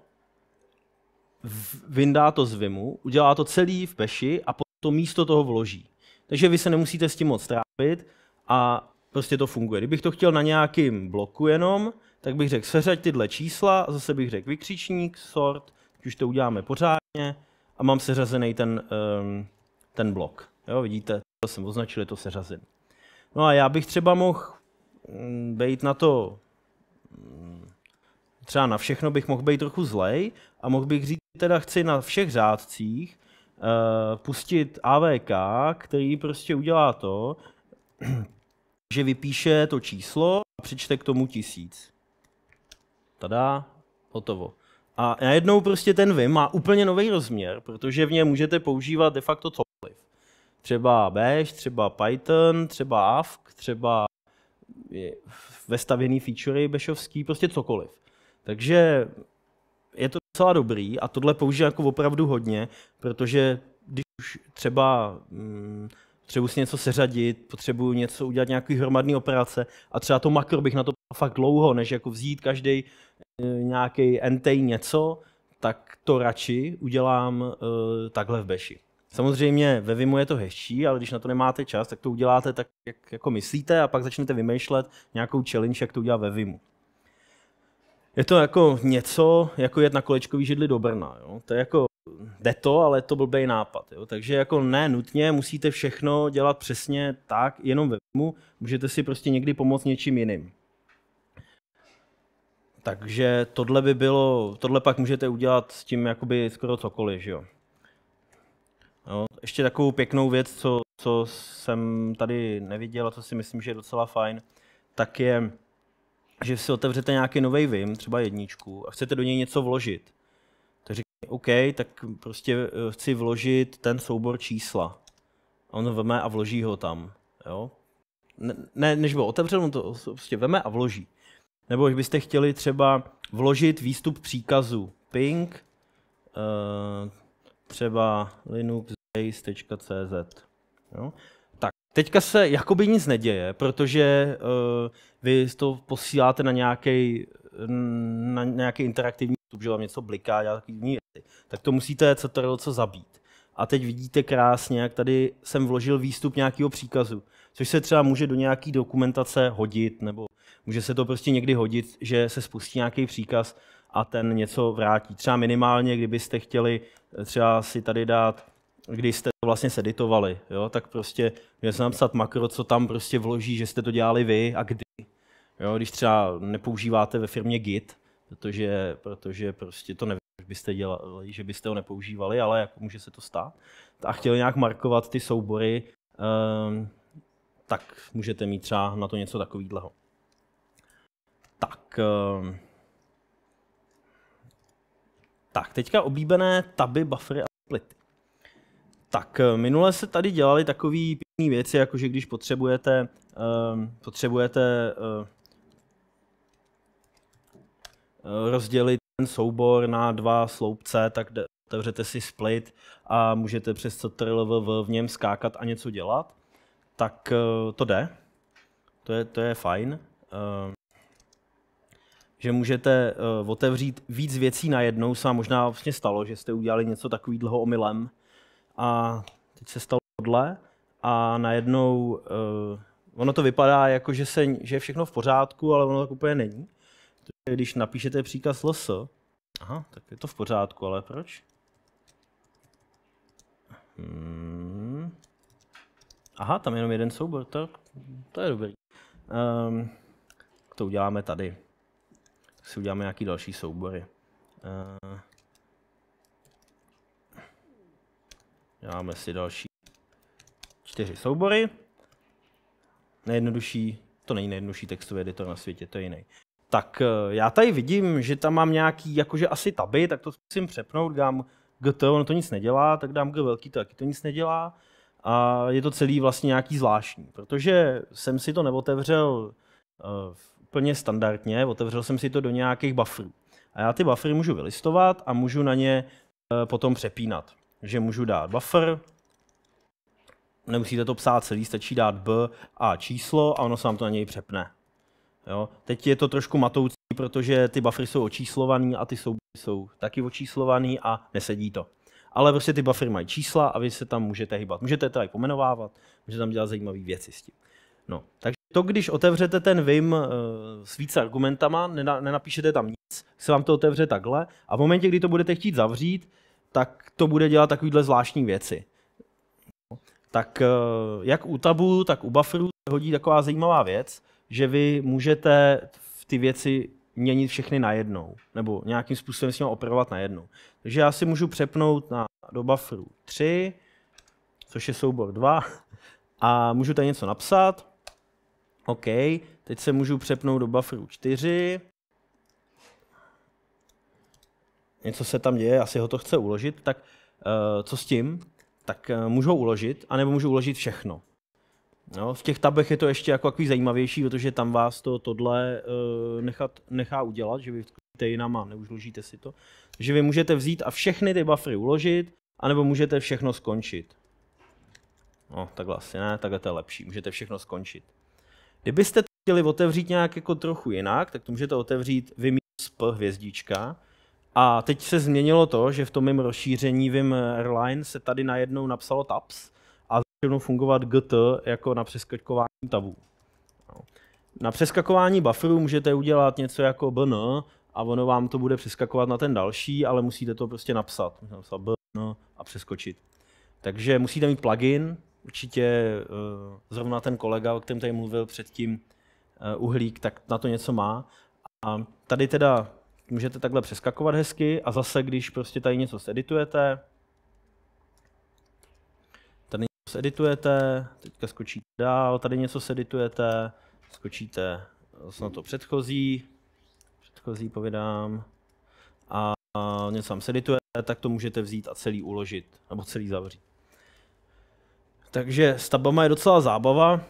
vyndá to z Vimu, udělá to celý v peši a potom to místo toho vloží. Takže vy se nemusíte s tím moc trápit a prostě to funguje. Kdybych to chtěl na nějakým bloku jenom, tak bych řekl seřaď tyhle čísla, a zase bych řekl vykřičník, sort, už to uděláme pořádně a mám seřazený ten, um, ten blok. Jo, vidíte, to jsem označil, je to seřazím. No a já bych třeba mohl mm, být na to, mm, třeba na všechno bych mohl být trochu zlej a mohl bych říct, teda chci na všech řádcích uh, pustit AVK, který prostě udělá to, že vypíše to číslo a přečte k tomu tisíc. Tada, hotovo. A najednou prostě ten Vim má úplně nový rozměr, protože v něm můžete používat de facto co třeba Bash, třeba Python, třeba Avk, třeba vestavěný featurey bešovský, prostě cokoliv. Takže je to docela dobrý a tohle používám jako opravdu hodně, protože když už třeba mm, potřebuji si něco seřadit, potřebuji něco udělat, nějaký hromadný operace a třeba to makro bych na to fakt dlouho, než jako vzít každý e, nějaký entej něco, tak to radši udělám uh, takhle v Beši. Samozřejmě ve Vimu je to hezčí, ale když na to nemáte čas, tak to uděláte tak, jak jako myslíte a pak začnete vymýšlet nějakou challenge, jak to udělat ve Vimu. Je to jako něco, jako jet na kolečkový židli do Brna. Jo? To je jako, jde to, ale je to blbý nápad. Jo? Takže jako ne nutně musíte všechno dělat přesně tak, jenom ve Vimu. Můžete si prostě někdy pomoct něčím jiným. Takže tohle by bylo, tohle pak můžete udělat s tím jakoby skoro cokoliv, že jo. Jo. Ještě takovou pěknou věc, co, co jsem tady neviděl a co si myslím, že je docela fajn, tak je, že si otevřete nějaký nový vim, třeba jedničku, a chcete do něj něco vložit. Tak říkáte, OK, tak prostě eh, chci vložit ten soubor čísla. A on veme a vloží ho tam. Jo? Ne, ne než bylo otevřel, on to prostě veme a vloží. Nebo když byste chtěli třeba vložit výstup příkazu ping, eh, třeba Linux case.cz. Jo? Tak, teďka se jakoby nic neděje, protože uh, vy to posíláte na nějaký mm, na nějaký interaktivní vstup, že vám něco bliká, nějaký věci, tak to musíte CTRL co zabít. A teď vidíte krásně, jak tady jsem vložil výstup nějakého příkazu, což se třeba může do nějaké dokumentace hodit, nebo může se to prostě někdy hodit, že se spustí nějaký příkaz a ten něco vrátí. Třeba minimálně, kdybyste chtěli eh, třeba si tady dát kdy jste to vlastně seditovali, jo, tak prostě měl jsem napsat makro, co tam prostě vloží, že jste to dělali vy a kdy. Jo, když třeba nepoužíváte ve firmě Git, protože, protože prostě to nevím, že byste dělali, že byste ho nepoužívali, ale jako může se to stát. A chtěli nějak markovat ty soubory, um, tak můžete mít třeba na to něco takového. Tak, um, tak, teďka oblíbené taby, buffery a splity. Tak, eh, minule se tady dělali takové pěkné věci, jako že když potřebujete, uh, potřebujete uh, rozdělit ten soubor na dva sloupce, tak otevřete si split a můžete přes CTRLV v něm skákat a něco dělat. Tak uh, to jde, to je, to je fajn. Uh, že můžete uh, otevřít víc věcí najednou, se vám možná vlastně stalo, že jste udělali něco takový dlouho omylem, a teď se stalo tohle a najednou uh, ono to vypadá jako, že, se, že je všechno v pořádku, ale ono tak úplně není. Když napíšete příkaz ls, aha, tak je to v pořádku, ale proč? Hmm. Aha, tam jenom jeden soubor, to, to je dobrý. Um, to uděláme tady. Tak si uděláme nějaký další soubory. Uh, Dáme si další čtyři soubory. Nejjednodušší, to není nejjednodušší textový editor na světě, to je jiný. Tak eh, já tady vidím, že tam mám nějaký, jakože asi taby, tak to zkusím přepnout, dám GT, ono to nic nedělá, tak dám G velký, to taky to nic nedělá. A je to celý vlastně nějaký zvláštní, protože jsem si to neotevřel uh, úplně standardně, otevřel jsem si to do nějakých bufferů. A já ty buffery můžu vylistovat a můžu na ně uh, potom přepínat že můžu dát buffer, nemusíte to psát celý, stačí dát B a číslo a ono se vám to na něj přepne. Jo? Teď je to trošku matoucí, protože ty buffery jsou očíslovaný a ty soubory jsou taky očíslovaný a nesedí to. Ale prostě ty buffery mají čísla a vy se tam můžete hýbat. Můžete to i pomenovávat, můžete tam dělat zajímavé věci s tím. No, takže to, když otevřete ten Vim eh, s více argumentama, nenapíšete tam nic, se vám to otevře takhle a v momentě, kdy to budete chtít zavřít, tak to bude dělat takovýhle zvláštní věci. Tak eh, jak u tabu, tak u bufferu hodí taková zajímavá věc, že vy můžete v ty věci měnit všechny najednou, nebo nějakým způsobem s nimi operovat najednou. Takže já si můžu přepnout na, do bufferu 3, což je soubor 2, a můžu tady něco napsat. OK, teď se můžu přepnout do bufferu 4 něco se tam děje, asi ho to chce uložit, tak eh, co s tím? Tak eh, můžu ho uložit, anebo můžu uložit všechno. No, v těch tabech je to ještě jako takový zajímavější, protože tam vás to tohle eh, nechat, nechá udělat, že vy vkliknete jinam a neužložíte si to. že vy můžete vzít a všechny ty buffery uložit, anebo můžete všechno skončit. No, takhle asi ne, takhle to je lepší, můžete všechno skončit. Kdybyste to chtěli otevřít nějak jako trochu jinak, tak to můžete otevřít vymít sp hvězdička a teď se změnilo to, že v tom mém rozšíření Vim Airline se tady najednou napsalo tabs a začalo fungovat GT jako na přeskakování tabů. Na přeskakování bufferu můžete udělat něco jako BN a ono vám to bude přeskakovat na ten další, ale musíte to prostě napsat. napsat BN a přeskočit. Takže musíte mít plugin, určitě eh, zrovna ten kolega, o kterém tady mluvil předtím, eh, Uhlík, tak na to něco má. A tady teda můžete takhle přeskakovat hezky a zase, když prostě tady něco seditujete, tady něco seditujete, teďka skočíte dál, tady něco seditujete, skočíte na to předchozí, předchozí povědám, a něco tam seditujete, tak to můžete vzít a celý uložit, nebo celý zavřít. Takže s tabama je docela zábava.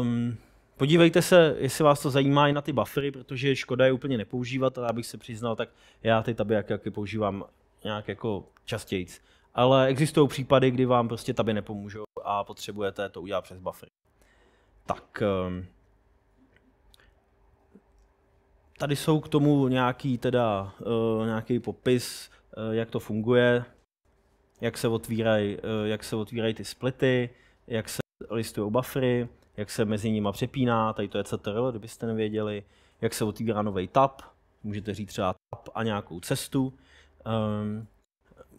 Um, Podívejte se, jestli vás to zajímá i na ty buffery, protože škoda je úplně nepoužívat, ale abych se přiznal, tak já ty jak používám nějak jako častěji. Ale existují případy, kdy vám prostě taby nepomůžou a potřebujete to udělat přes buffery. Tak, ehm, tady jsou k tomu nějaký, teda, eh, nějaký popis, eh, jak to funguje, jak se otvírají eh, jak se otvíraj ty splity, jak se listují buffery, jak se mezi nima přepíná, tady to je CTR, kdybyste nevěděli, jak se otvírá nový tab, můžete říct třeba tab a nějakou cestu, um,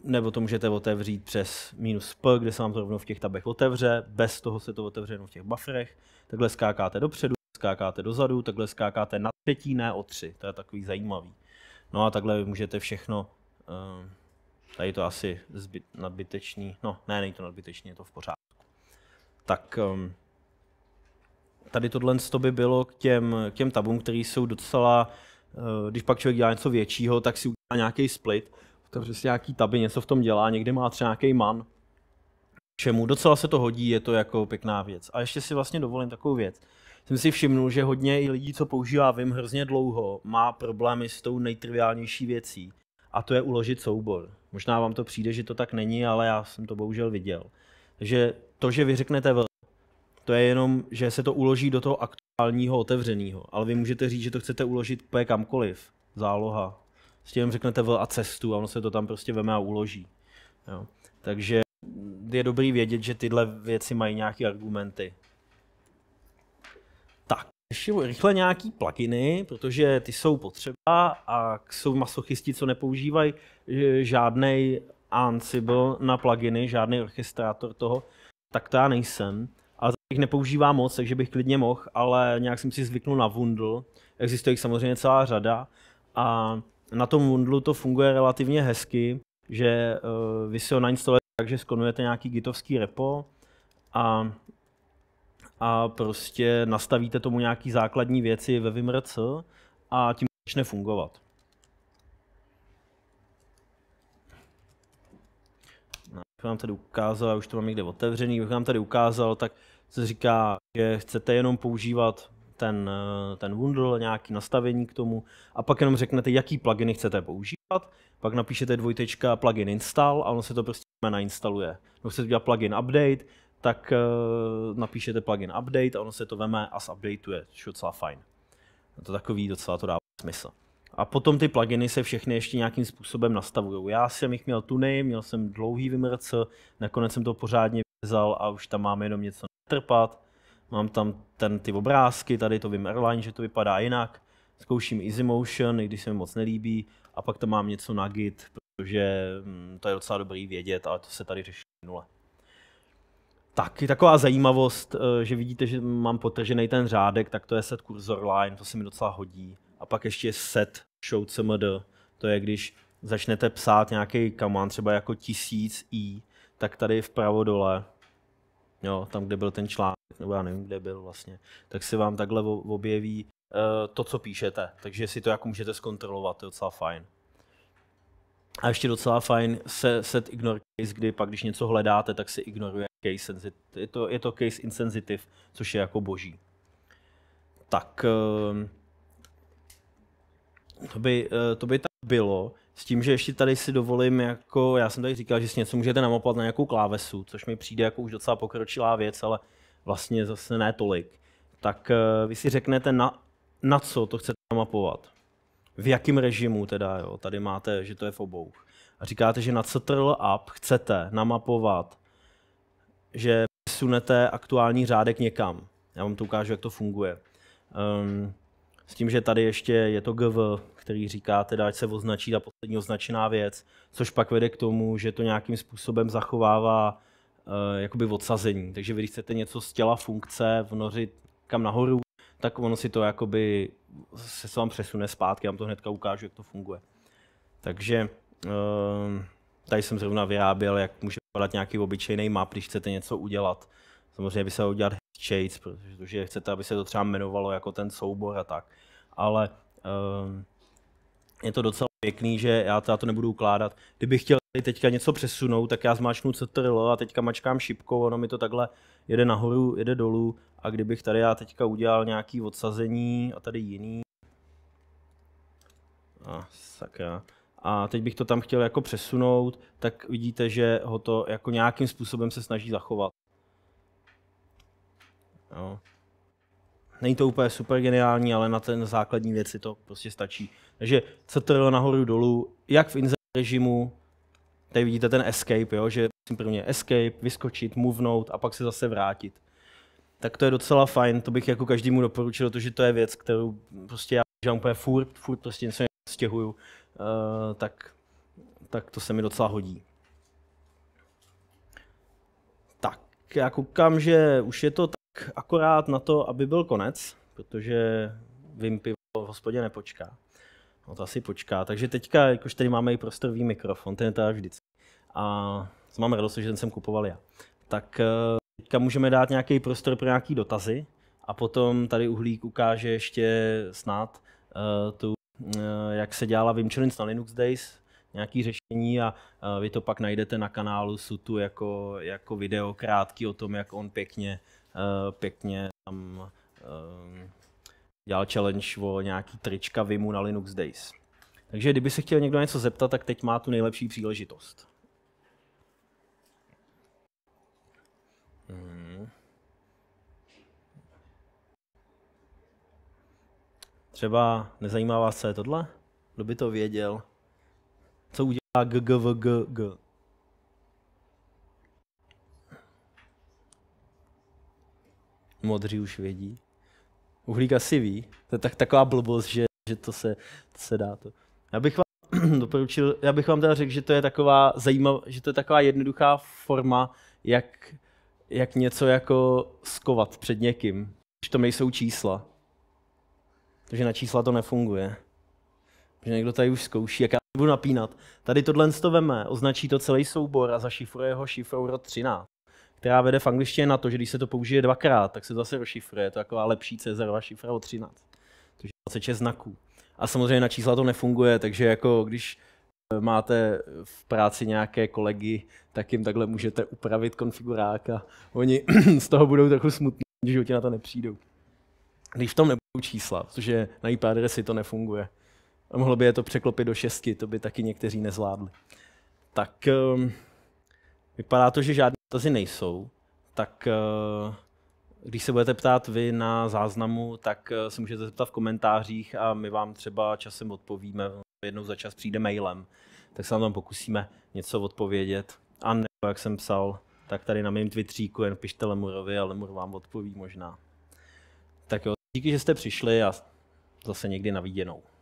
nebo to můžete otevřít přes minus P, kde se vám to rovnou v těch tabech otevře, bez toho se to otevře jenom v těch bufferech, takhle skákáte dopředu, skákáte dozadu, takhle skákáte na třetí, ne o tři, to je takový zajímavý. No a takhle můžete všechno, um, tady to asi zbyt, nadbytečný, no ne, není to nadbytečný, je to v pořádku. Tak um, tady tohle to by bylo k těm, k těm tabům, které jsou docela, eh, když pak člověk dělá něco většího, tak si udělá nějaký split, protože si nějaký taby něco v tom dělá, někde má třeba nějaký man, čemu docela se to hodí, je to jako pěkná věc. A ještě si vlastně dovolím takovou věc. Jsem si všimnul, že hodně i lidí, co používá Vim hrozně dlouho, má problémy s tou nejtriviálnější věcí. A to je uložit soubor. Možná vám to přijde, že to tak není, ale já jsem to bohužel viděl. Takže to, že vy řeknete to je jenom, že se to uloží do toho aktuálního otevřeného, ale vy můžete říct, že to chcete uložit úplně kamkoliv. Záloha. S tím řeknete vl a cestu a ono se to tam prostě veme a uloží. Jo. Takže je dobrý vědět, že tyhle věci mají nějaké argumenty. Tak, ještě rychle nějaký pluginy, protože ty jsou potřeba a jsou masochisti, co nepoužívají žádný Ansible na pluginy, žádný orchestrátor toho, tak to já nejsem ale to jich nepoužívá moc, takže bych klidně mohl, ale nějak jsem si zvyknul na Wundl. Existuje jich samozřejmě celá řada a na tom Wundlu to funguje relativně hezky, že uh, vy si ho nainstalujete tak, že skonujete nějaký gitovský repo a, a prostě nastavíte tomu nějaký základní věci ve VimRC a tím začne fungovat. bych vám tady ukázal, já už to mám někde otevřený, bych vám tady ukázal, tak se říká, že chcete jenom používat ten, eh, ten Wundle, nějaký nastavení k tomu a pak jenom řeknete, jaký pluginy chcete používat, pak napíšete dvojtečka plugin install a ono se to prostě nainstaluje. Když chcete udělat plugin update, tak eh, napíšete plugin update a ono se to veme a updateuje, což je docela fajn. To takový docela to dává smysl. A potom ty pluginy se všechny ještě nějakým způsobem nastavují. Já jsem jich měl tuny, měl jsem dlouhý vymrc, nakonec jsem to pořádně vzal a už tam mám jenom něco natrpat. Mám tam ten, ty obrázky, tady to vím airline, že to vypadá jinak. Zkouším EasyMotion, i když se mi moc nelíbí. A pak to mám něco na Git, protože mm, to je docela dobrý vědět, ale to se tady řeší nule. Tak, je taková zajímavost, eh, že vidíte, že mám potržený ten řádek, tak to je set cursor line, to se mi docela hodí a pak ještě set show CMD. To je, když začnete psát nějaký kamán, třeba jako tisíc i, tak tady vpravo dole, jo, tam, kde byl ten článek, nebo já nevím, kde byl vlastně, tak si vám takhle objeví eh, to, co píšete. Takže si to jako můžete zkontrolovat, to je docela fajn. A ještě docela fajn se, set ignore case, kdy pak, když něco hledáte, tak se ignoruje case sensitive. Je to, je to case insensitive, což je jako boží. Tak, uh, to by, eh, to by tak bylo, s tím, že ještě tady si dovolím, jako já jsem tady říkal, že si něco můžete namapovat na nějakou klávesu, což mi přijde jako už docela pokročilá věc, ale vlastně zase ne tolik. Tak eh, vy si řeknete, na, na co to chcete namapovat. V jakém režimu teda, jo, tady máte, že to je v obou. A říkáte, že na CTRL app chcete namapovat, že přesunete aktuální řádek někam. Já vám to ukážu, jak to funguje. Um, s tím, že tady ještě je to GV, který říká, teda, ať se označí ta poslední označená věc, což pak vede k tomu, že to nějakým způsobem zachovává uh, jakoby odsazení. Takže vy, když chcete něco z těla funkce vnořit kam nahoru, tak ono si to jakoby se, se vám přesune zpátky. Já vám to hnedka ukážu, jak to funguje. Takže uh, tady jsem zrovna vyráběl, jak může vypadat nějaký obyčejný map, když chcete něco udělat. Samozřejmě by se udělat Shades, protože chcete, aby se to třeba jmenovalo jako ten soubor a tak. Ale um, je to docela pěkný, že já já to nebudu ukládat. Kdybych chtěl teďka něco přesunout, tak já zmáčknu CTRL a teďka mačkám šipkou, ono mi to takhle jede nahoru, jede dolů a kdybych tady já teďka udělal nějaký odsazení a tady jiný. A sakra. A teď bych to tam chtěl jako přesunout, tak vidíte, že ho to jako nějakým způsobem se snaží zachovat. Jo. Není to úplně super geniální, ale na ten základní věci to prostě stačí. Takže CTRL nahoru dolů, jak v insert režimu, tady vidíte ten escape, jo, že musím prvně escape, vyskočit, movenout a pak se zase vrátit. Tak to je docela fajn, to bych jako každému doporučil, protože to je věc, kterou prostě já používám úplně furt, furt prostě něco stěhuju, uh, tak, tak to se mi docela hodí. Tak, já koukám, že už je to akorát na to, aby byl konec, protože vím pivo v hospodě nepočká. No to asi počká. Takže teďka, jakož tady máme i prostorový mikrofon, ten je tady vždycky. A mám radost, že ten jsem kupoval já. Tak eh, teďka můžeme dát nějaký prostor pro nějaký dotazy a potom tady Uhlík ukáže ještě snad uh, tu, uh, jak se dělala Vim Challenge na Linux Days, nějaký řešení a uh, vy to pak najdete na kanálu SUTu jako, jako video krátký o tom, jak on pěkně Eh, pěkně tam eh, dělal challenge o nějaký trička Vimu na Linux Days. Takže kdyby se chtěl někdo něco zeptat, tak teď má tu nejlepší příležitost. Hmm. Třeba nezajímá vás, co je tohle? Kdo by to věděl? Co udělá GGVGG? Modří už vědí. Uhlík asi ví. To je tak, taková blbost, že, že to, se, to se dá to. Já bych vám doporučil, já bych vám teda řekl, že to je taková zajímavá, že to je taková jednoduchá forma, jak, jak něco jako skovat před někým, že to nejsou čísla. Takže na čísla to nefunguje. Že někdo tady už zkouší, jak já budu napínat. Tady tohle to veme, označí to celý soubor a zašifruje ho šifrou rod 13 která vede v angličtině na to, že když se to použije dvakrát, tak se to zase rozšifruje. To je taková lepší Cezarova šifra o 13, což je 26 znaků. A samozřejmě na čísla to nefunguje, takže jako když eh, máte v práci nějaké kolegy, tak jim takhle můžete upravit konfigurák a oni z toho budou trochu smutní, že ti na to nepřijdou. Když v tom nebudou čísla, protože na IP adresy to nefunguje. A mohlo by je to překlopit do šestky, to by taky někteří nezvládli. Tak um, vypadá to, že žádný dotazy nejsou, tak eh, když se budete ptát vy na záznamu, tak eh, se můžete zeptat v komentářích a my vám třeba časem odpovíme. Jednou za čas přijde mailem, tak se vám tam pokusíme něco odpovědět. A nebo, jak jsem psal, tak tady na mém Twitteríku jen pište Lemurovi a Lemur vám odpoví možná. Tak jo, díky, že jste přišli a zase někdy na viděnou.